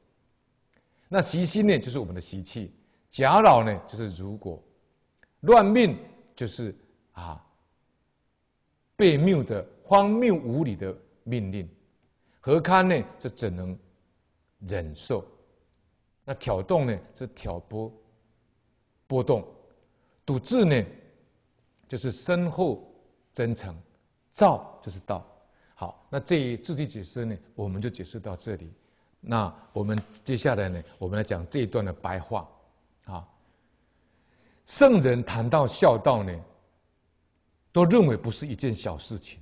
那习心呢，就是我们的习气；假老呢，就是如果乱命，就是啊，被谬的荒谬无理的命令，何堪呢？这怎能忍受？那挑动呢？是挑拨、波动；笃志呢，就是身后。真诚，造就是道。好，那这一字句解释呢，我们就解释到这里。那我们接下来呢，我们来讲这一段的白话啊。圣人谈到孝道呢，都认为不是一件小事情。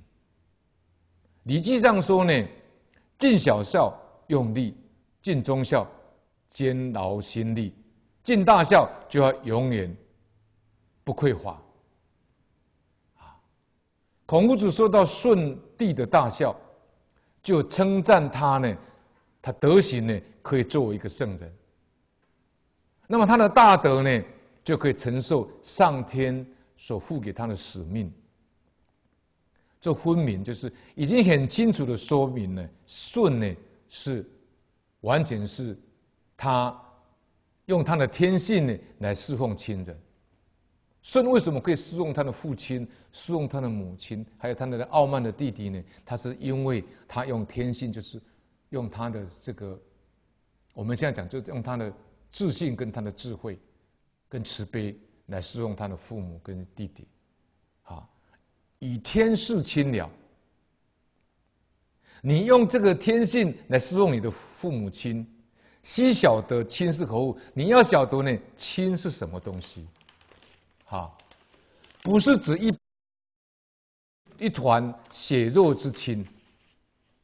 礼记上说呢，尽小孝用力，尽忠孝兼劳心力，尽大孝就要永远不匮乏。孔夫子说到舜帝的大孝，就称赞他呢，他德行呢可以作为一个圣人。那么他的大德呢，就可以承受上天所赋给他的使命。这分明就是已经很清楚的说明了，舜呢是完全是他用他的天性呢来侍奉亲人。舜为什么可以侍用他的父亲、侍用他的母亲，还有他那个傲慢的弟弟呢？他是因为他用天性，就是用他的这个，我们现在讲，就用他的自信、跟他的智慧、跟慈悲来侍用他的父母跟弟弟。啊，以天事亲了，你用这个天性来侍用你的父母亲，须晓得亲是何物？你要晓得呢，亲是什么东西？哈，不是指一一团血肉之亲，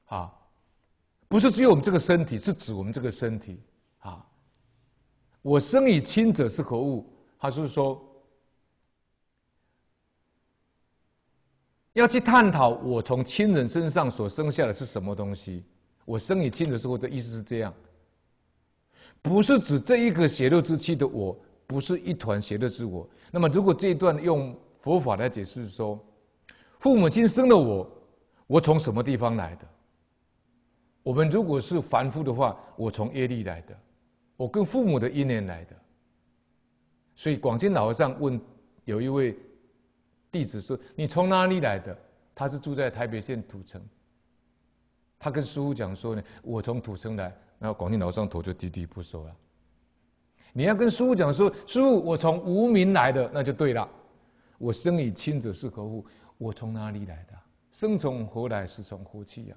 啊，不是只有我们这个身体，是指我们这个身体。啊，我生以亲者是何物？他是说要去探讨我从亲人身上所生下来是什么东西。我生以亲的时候的意思是这样，不是指这一个血肉之躯的我。不是一团邪的自我。那么，如果这一段用佛法来解释，说，父母亲生了我，我从什么地方来的？我们如果是凡夫的话，我从业力来的，我跟父母的因缘来的。所以，广进老和尚问有一位弟子说：“你从哪里来的？”他是住在台北县土城，他跟师傅讲说呢：“我从土城来。”然后广进老和尚头就低低不说了。你要跟师傅讲说：“师傅，我从无名来的，那就对了。我生以亲者是何物？我从哪里来的？生从何来？是从何去呀，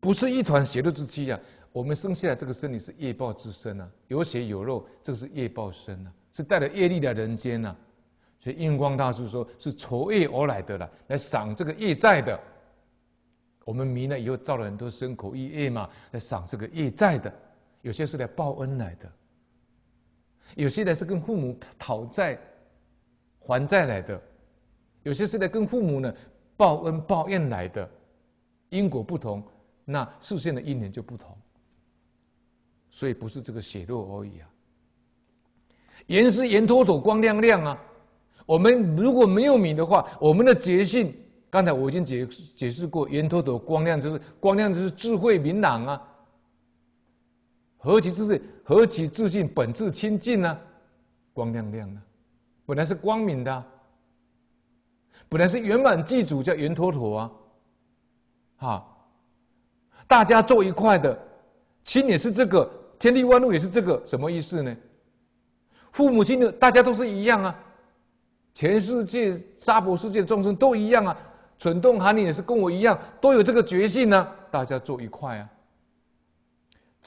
不是一团血肉之气呀。我们生下来这个身体是业报之身呐，有血有肉，这个是业报身呐，是带着业力的人间呐。所以印光大师说是酬业而来的了，来赏这个业债的。我们迷了以后造了很多牲口业业嘛，来赏这个业债的。有些是来报恩来的。”有些呢是跟父母讨债、还债来的；有些是在跟父母呢报恩报怨来的。因果不同，那视现的因缘就不同。所以不是这个血肉而已啊。眼是眼，脱脱光亮亮啊。我们如果没有米的话，我们的觉性，刚才我已经解解释过，圆脱脱光亮就是光亮就是智慧明朗啊。何其自信！何其自信！本质清净呢，光亮亮的，本来是光明的，本来是圆满具足，叫圆陀陀啊！哈，大家坐一块的，心也是这个，天地万物也是这个，什么意思呢？父母亲的，大家都是一样啊，全世界沙婆世界众生都一样啊，蠢动喊你也是跟我一样，都有这个决心呢，大家坐一块啊。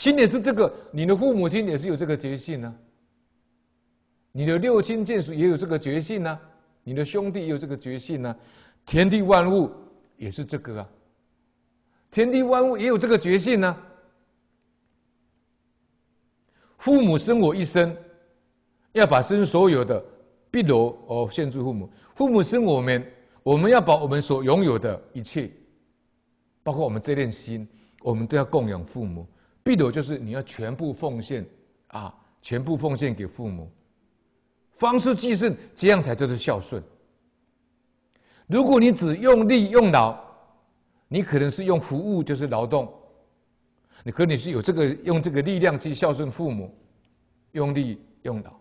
今也是这个，你的父母亲也是有这个决心呢。你的六亲眷属也有这个决心呢，你的兄弟有这个决心呢，天地万物也是这个啊。天地万物也有这个决心呢。父母生我一生，要把生所有的必罗哦献出父母。父母生我们，我们要把我们所拥有的一切，包括我们这点心，我们都要供养父母。必有就是你要全部奉献，啊，全部奉献给父母，方式孝顺，这样才叫做孝顺。如果你只用力用脑，你可能是用服务就是劳动，你可能你是有这个用这个力量去孝顺父母，用力用脑，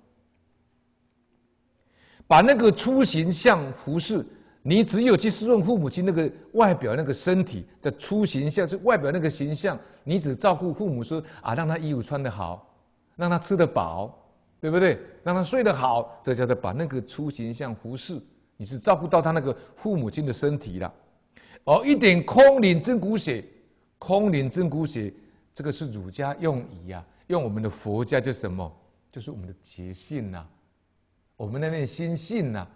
把那个出行像服侍。你只有去侍奉父母亲那个外表那个身体的粗形象，是外表那个形象。你只照顾父母说啊，让他衣服穿得好，让他吃得饱，对不对？让他睡得好，这叫做把那个粗形象服侍。你是照顾到他那个父母亲的身体了。哦，一点空灵真骨血，空灵真骨血，这个是儒家用语呀，用我们的佛家叫什么？就是我们的觉性呐，我们的那心性呐。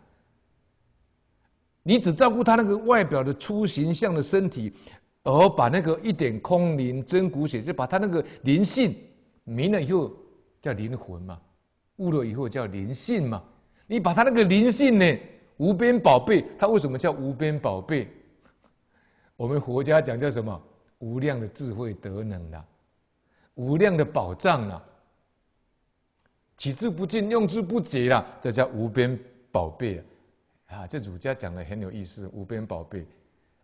你只照顾他那个外表的粗形象的身体，而把那个一点空灵真骨血，就把他那个灵性迷了以后叫灵魂嘛，悟了以后叫灵性嘛。你把他那个灵性呢，无边宝贝，他为什么叫无边宝贝？我们佛家讲叫什么？无量的智慧德能啦，无量的宝藏啦，取之不尽，用之不竭啦，这叫无边宝贝。啊，这儒家讲的很有意思，无边宝贝。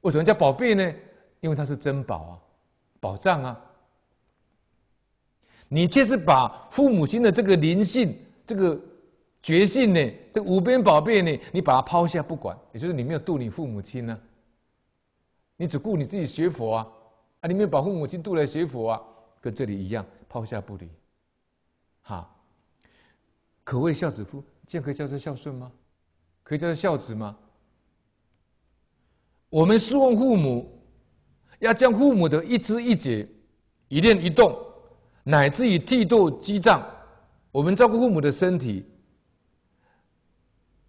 为什么叫宝贝呢？因为它是珍宝啊，宝藏啊。你却是把父母亲的这个灵性、这个觉性呢，这无边宝贝呢，你把它抛下不管，也就是你没有度你父母亲呢。你只顾你自己学佛啊，啊，你没有把父母亲度来学佛啊，跟这里一样抛下不理，哈。可谓孝子乎？可以教做孝顺吗？可以叫做孝子吗？我们侍奉父母，要将父母的一知一节、一念一动，乃至于剃度积障，我们照顾父母的身体。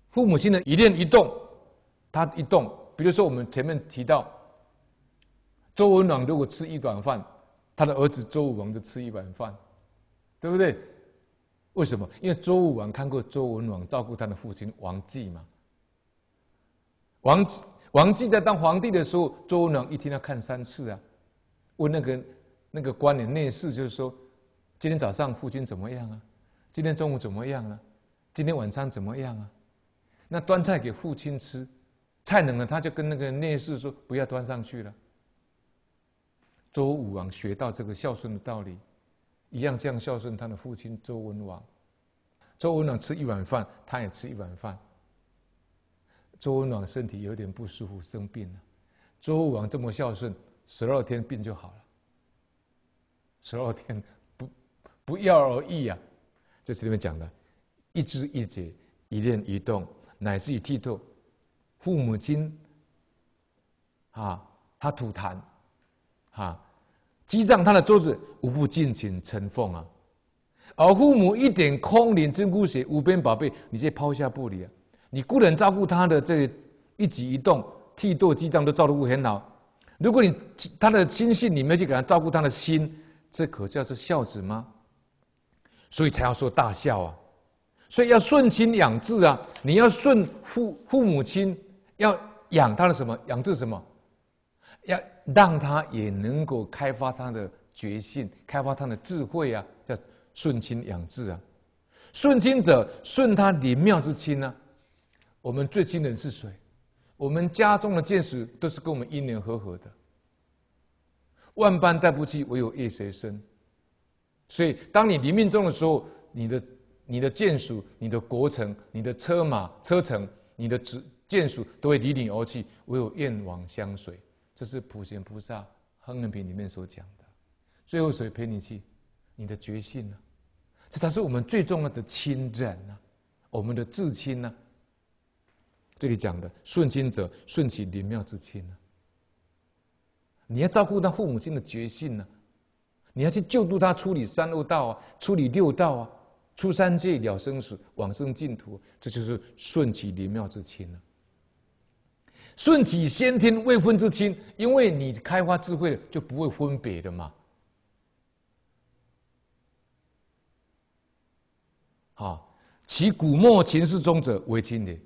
父母亲的一念一动，他一动，比如说我们前面提到，周文王如果吃一碗饭，他的儿子周武王就吃一碗饭，对不对？为什么？因为周武王看过周文王照顾他的父亲王季嘛。王王继在当皇帝的时候，周文王一天要看三次啊，问那个那个官员内侍，就是说，今天早上父亲怎么样啊？今天中午怎么样啊？今天晚餐怎么样啊？那端菜给父亲吃，菜冷了他就跟那个内侍说，不要端上去了。周武王学到这个孝顺的道理，一样这样孝顺他的父亲周文王。周文王吃一碗饭，他也吃一碗饭。周文王身体有点不舒服，生病了。周武王这么孝顺，十二天病就好了。十二天不不药而愈啊！这是里面讲的，一知一解，一念一动，乃至于剔透，父母亲啊，他吐痰，啊，击胀他的桌子，无不尽情承奉啊。而父母一点空灵真骨血，无边宝贝，你却抛下不理啊。你雇人照顾他的这一举一动、剃度、记账都照顾很好。如果你他的亲信，你没去给他照顾他的心，这可叫做孝子吗？所以才要说大孝啊，所以要顺亲养志啊。你要顺父父母亲，要养他的什么？养志什么？要让他也能够开发他的觉心，开发他的智慧啊，叫顺亲养志啊。顺亲者，顺他林妙之亲呢。我们最亲的人是谁？我们家中的眷属都是跟我们因缘合合的，万般带不去，唯有业随身。所以，当你临命中的时候，你的、你的眷属、你的国城、你的车马、车程、你的子眷属都会离你而去，唯有愿往相随。这是普贤菩萨《亨严品》里面所讲的。最后谁陪你去？你的决心呢？这才是我们最重要的亲人啊，我们的至亲呢？这里讲的顺亲者，顺其灵妙之亲呢。你要照顾他父母亲的决心呢，你要去救助他处理三恶道啊，处理六道啊，出三界了生死往生净土，这就是顺其灵妙之亲呢。顺其先天未婚之亲，因为你开发智慧了，就不会分别的嘛。啊，其古末前世宗者为亲也。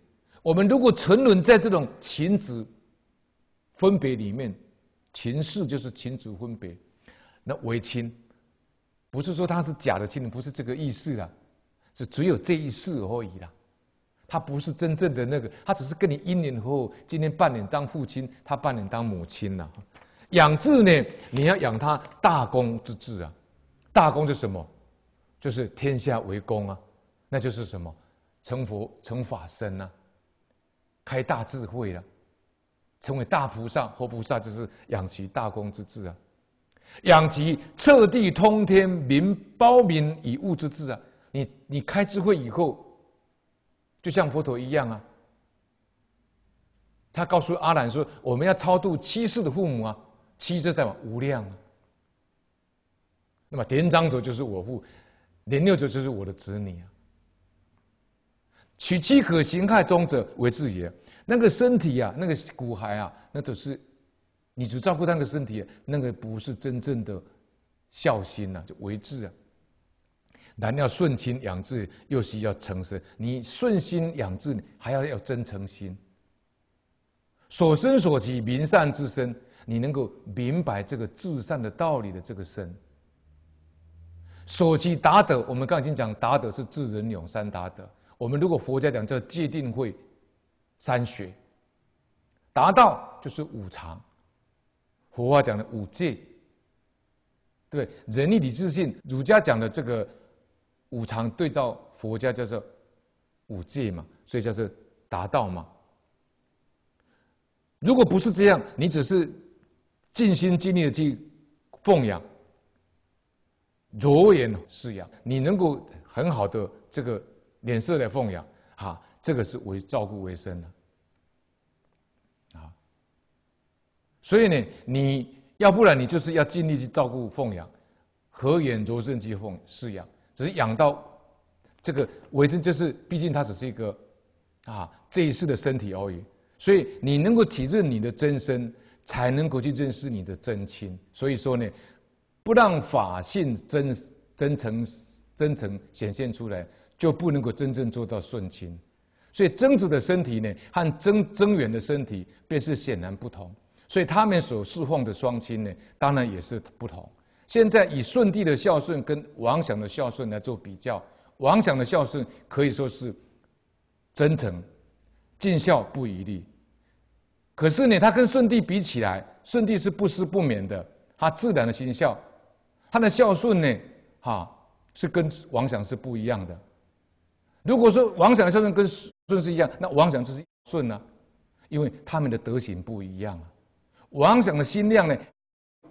我们如果沉沦在这种情子分别里面，情世就是情子分别，那为亲，不是说他是假的亲人，不是这个意思啊，是只有这一世而已啦。他不是真正的那个，他只是跟你一年后今天半年当父亲，他半年当母亲呐。养志呢，你要养他大公之志啊，大公是什么？就是天下为公啊，那就是什么成佛成法身啊。开大智慧啊，成为大菩萨、活菩萨，就是养其大公之志啊，养其彻地通天明包明以物之志啊。你你开智慧以后，就像佛陀一样啊。他告诉阿兰说：“我们要超度七世的父母啊，七世代表无量啊。那么田章者就是我父，年六者就是我的子女啊。”取妻可行害终者为智也。那个身体啊，那个骨骸啊，那都是，你只照顾那个身体，那个不是真正的孝心啊，就为智啊。然要顺亲养智，又需要诚身。你顺心养智，还要要真诚心。所生所起，明善之身，你能够明白这个至善的道理的这个身。所起达德，我们刚才已经讲，达德是智人永善达德。我们如果佛家讲叫戒定慧三学，达到就是五常。佛话讲的五戒，对仁义礼智信。儒家讲的这个五常对照佛家叫做五戒嘛，所以叫做达到嘛。如果不是这样，你只是尽心尽力的去奉养、着眼饲养，你能够很好的这个。脸色的奉养，哈，这个是为照顾为生的，啊，所以呢，你要不然你就是要尽力去照顾奉养，和眼柔顺去奉饲养，只是养到这个为生，就是毕竟它只是一个啊这一世的身体而已。所以你能够体认你的真身，才能够去认识你的真亲。所以说呢，不让法性真真诚真诚显现出来。就不能够真正做到顺亲，所以曾子的身体呢，和曾曾元的身体便是显然不同，所以他们所侍奉的双亲呢，当然也是不同。现在以舜帝的孝顺跟王祥的孝顺来做比较，王祥的孝顺可以说是真诚、尽孝不遗力，可是呢，他跟舜帝比起来，舜帝是不思不勉的，他自然的心孝，他的孝顺呢，哈，是跟王祥是不一样的。如果说王想孝顺跟顺是一样，那王想就是顺啊，因为他们的德行不一样啊。王想的心量呢，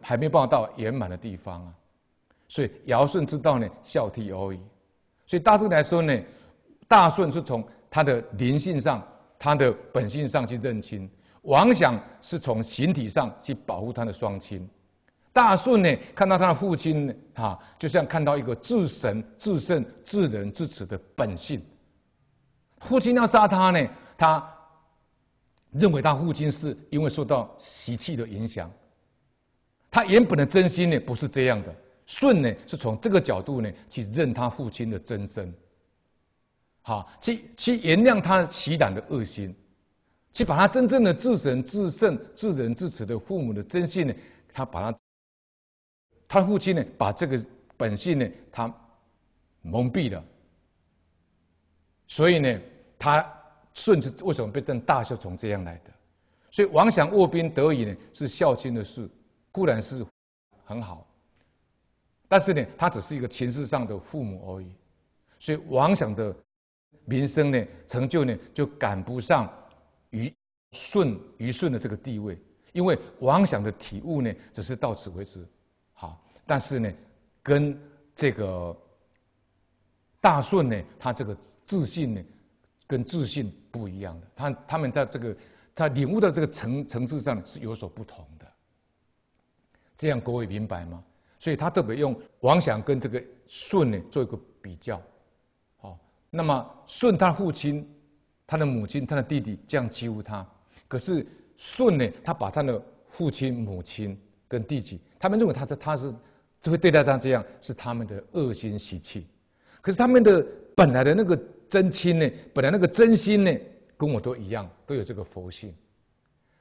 还没有法到圆满的地方啊，所以尧舜之道呢，孝悌而已。所以大致来说呢，大舜是从他的灵性上、他的本性上去认亲，王想是从形体上去保护他的双亲。大舜呢，看到他的父亲呢，哈，就像看到一个至神、至圣、至人、至此的本性。父亲要杀他呢，他认为他父亲是因为受到习气的影响，他原本的真心呢不是这样的。舜呢，是从这个角度呢去认他父亲的真身，好，去去原谅他习胆的恶心，去把他真正的至神、至圣、至仁、至慈的父母的真心呢，他把他。他父亲呢，把这个本性呢，他蒙蔽了，所以呢，他顺治为什么被称大孝从这样来的？所以王想卧冰得雨呢，是孝亲的事，固然是很好，但是呢，他只是一个情式上的父母而已，所以王想的名声呢，成就呢，就赶不上于舜于舜的这个地位，因为王想的体悟呢，只是到此为止。但是呢，跟这个大顺呢，他这个自信呢，跟自信不一样的，他他们在这个他领悟的这个层层次上是有所不同的。这样各位明白吗？所以他特别用王想跟这个舜呢做一个比较。好，那么舜他父亲、他的母亲、他的弟弟这样欺负他，可是舜呢，他把他的父亲、母亲跟弟弟，他们认为他是他是。就会对待他这样是他们的恶心习气，可是他们的本来的那个真亲呢，本来那个真心呢，跟我都一样，都有这个佛性。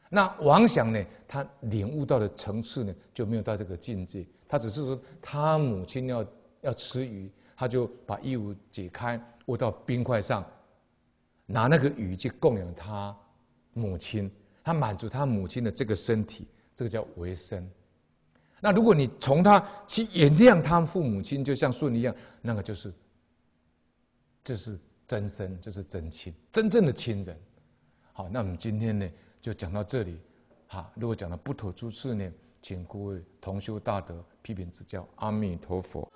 那王想呢，他领悟到的层次呢，就没有到这个境界。他只是说，他母亲要要吃鱼，他就把衣服解开，握到冰块上，拿那个鱼去供养他母亲，他满足他母亲的这个身体，这个叫为生。那如果你从他去原谅他父母亲，就像舜一样，那个就是，就是真身，就是真亲，真正的亲人。好，那我们今天呢，就讲到这里。哈，如果讲的不妥之处呢，请各位同修大德批评指教。阿弥陀佛。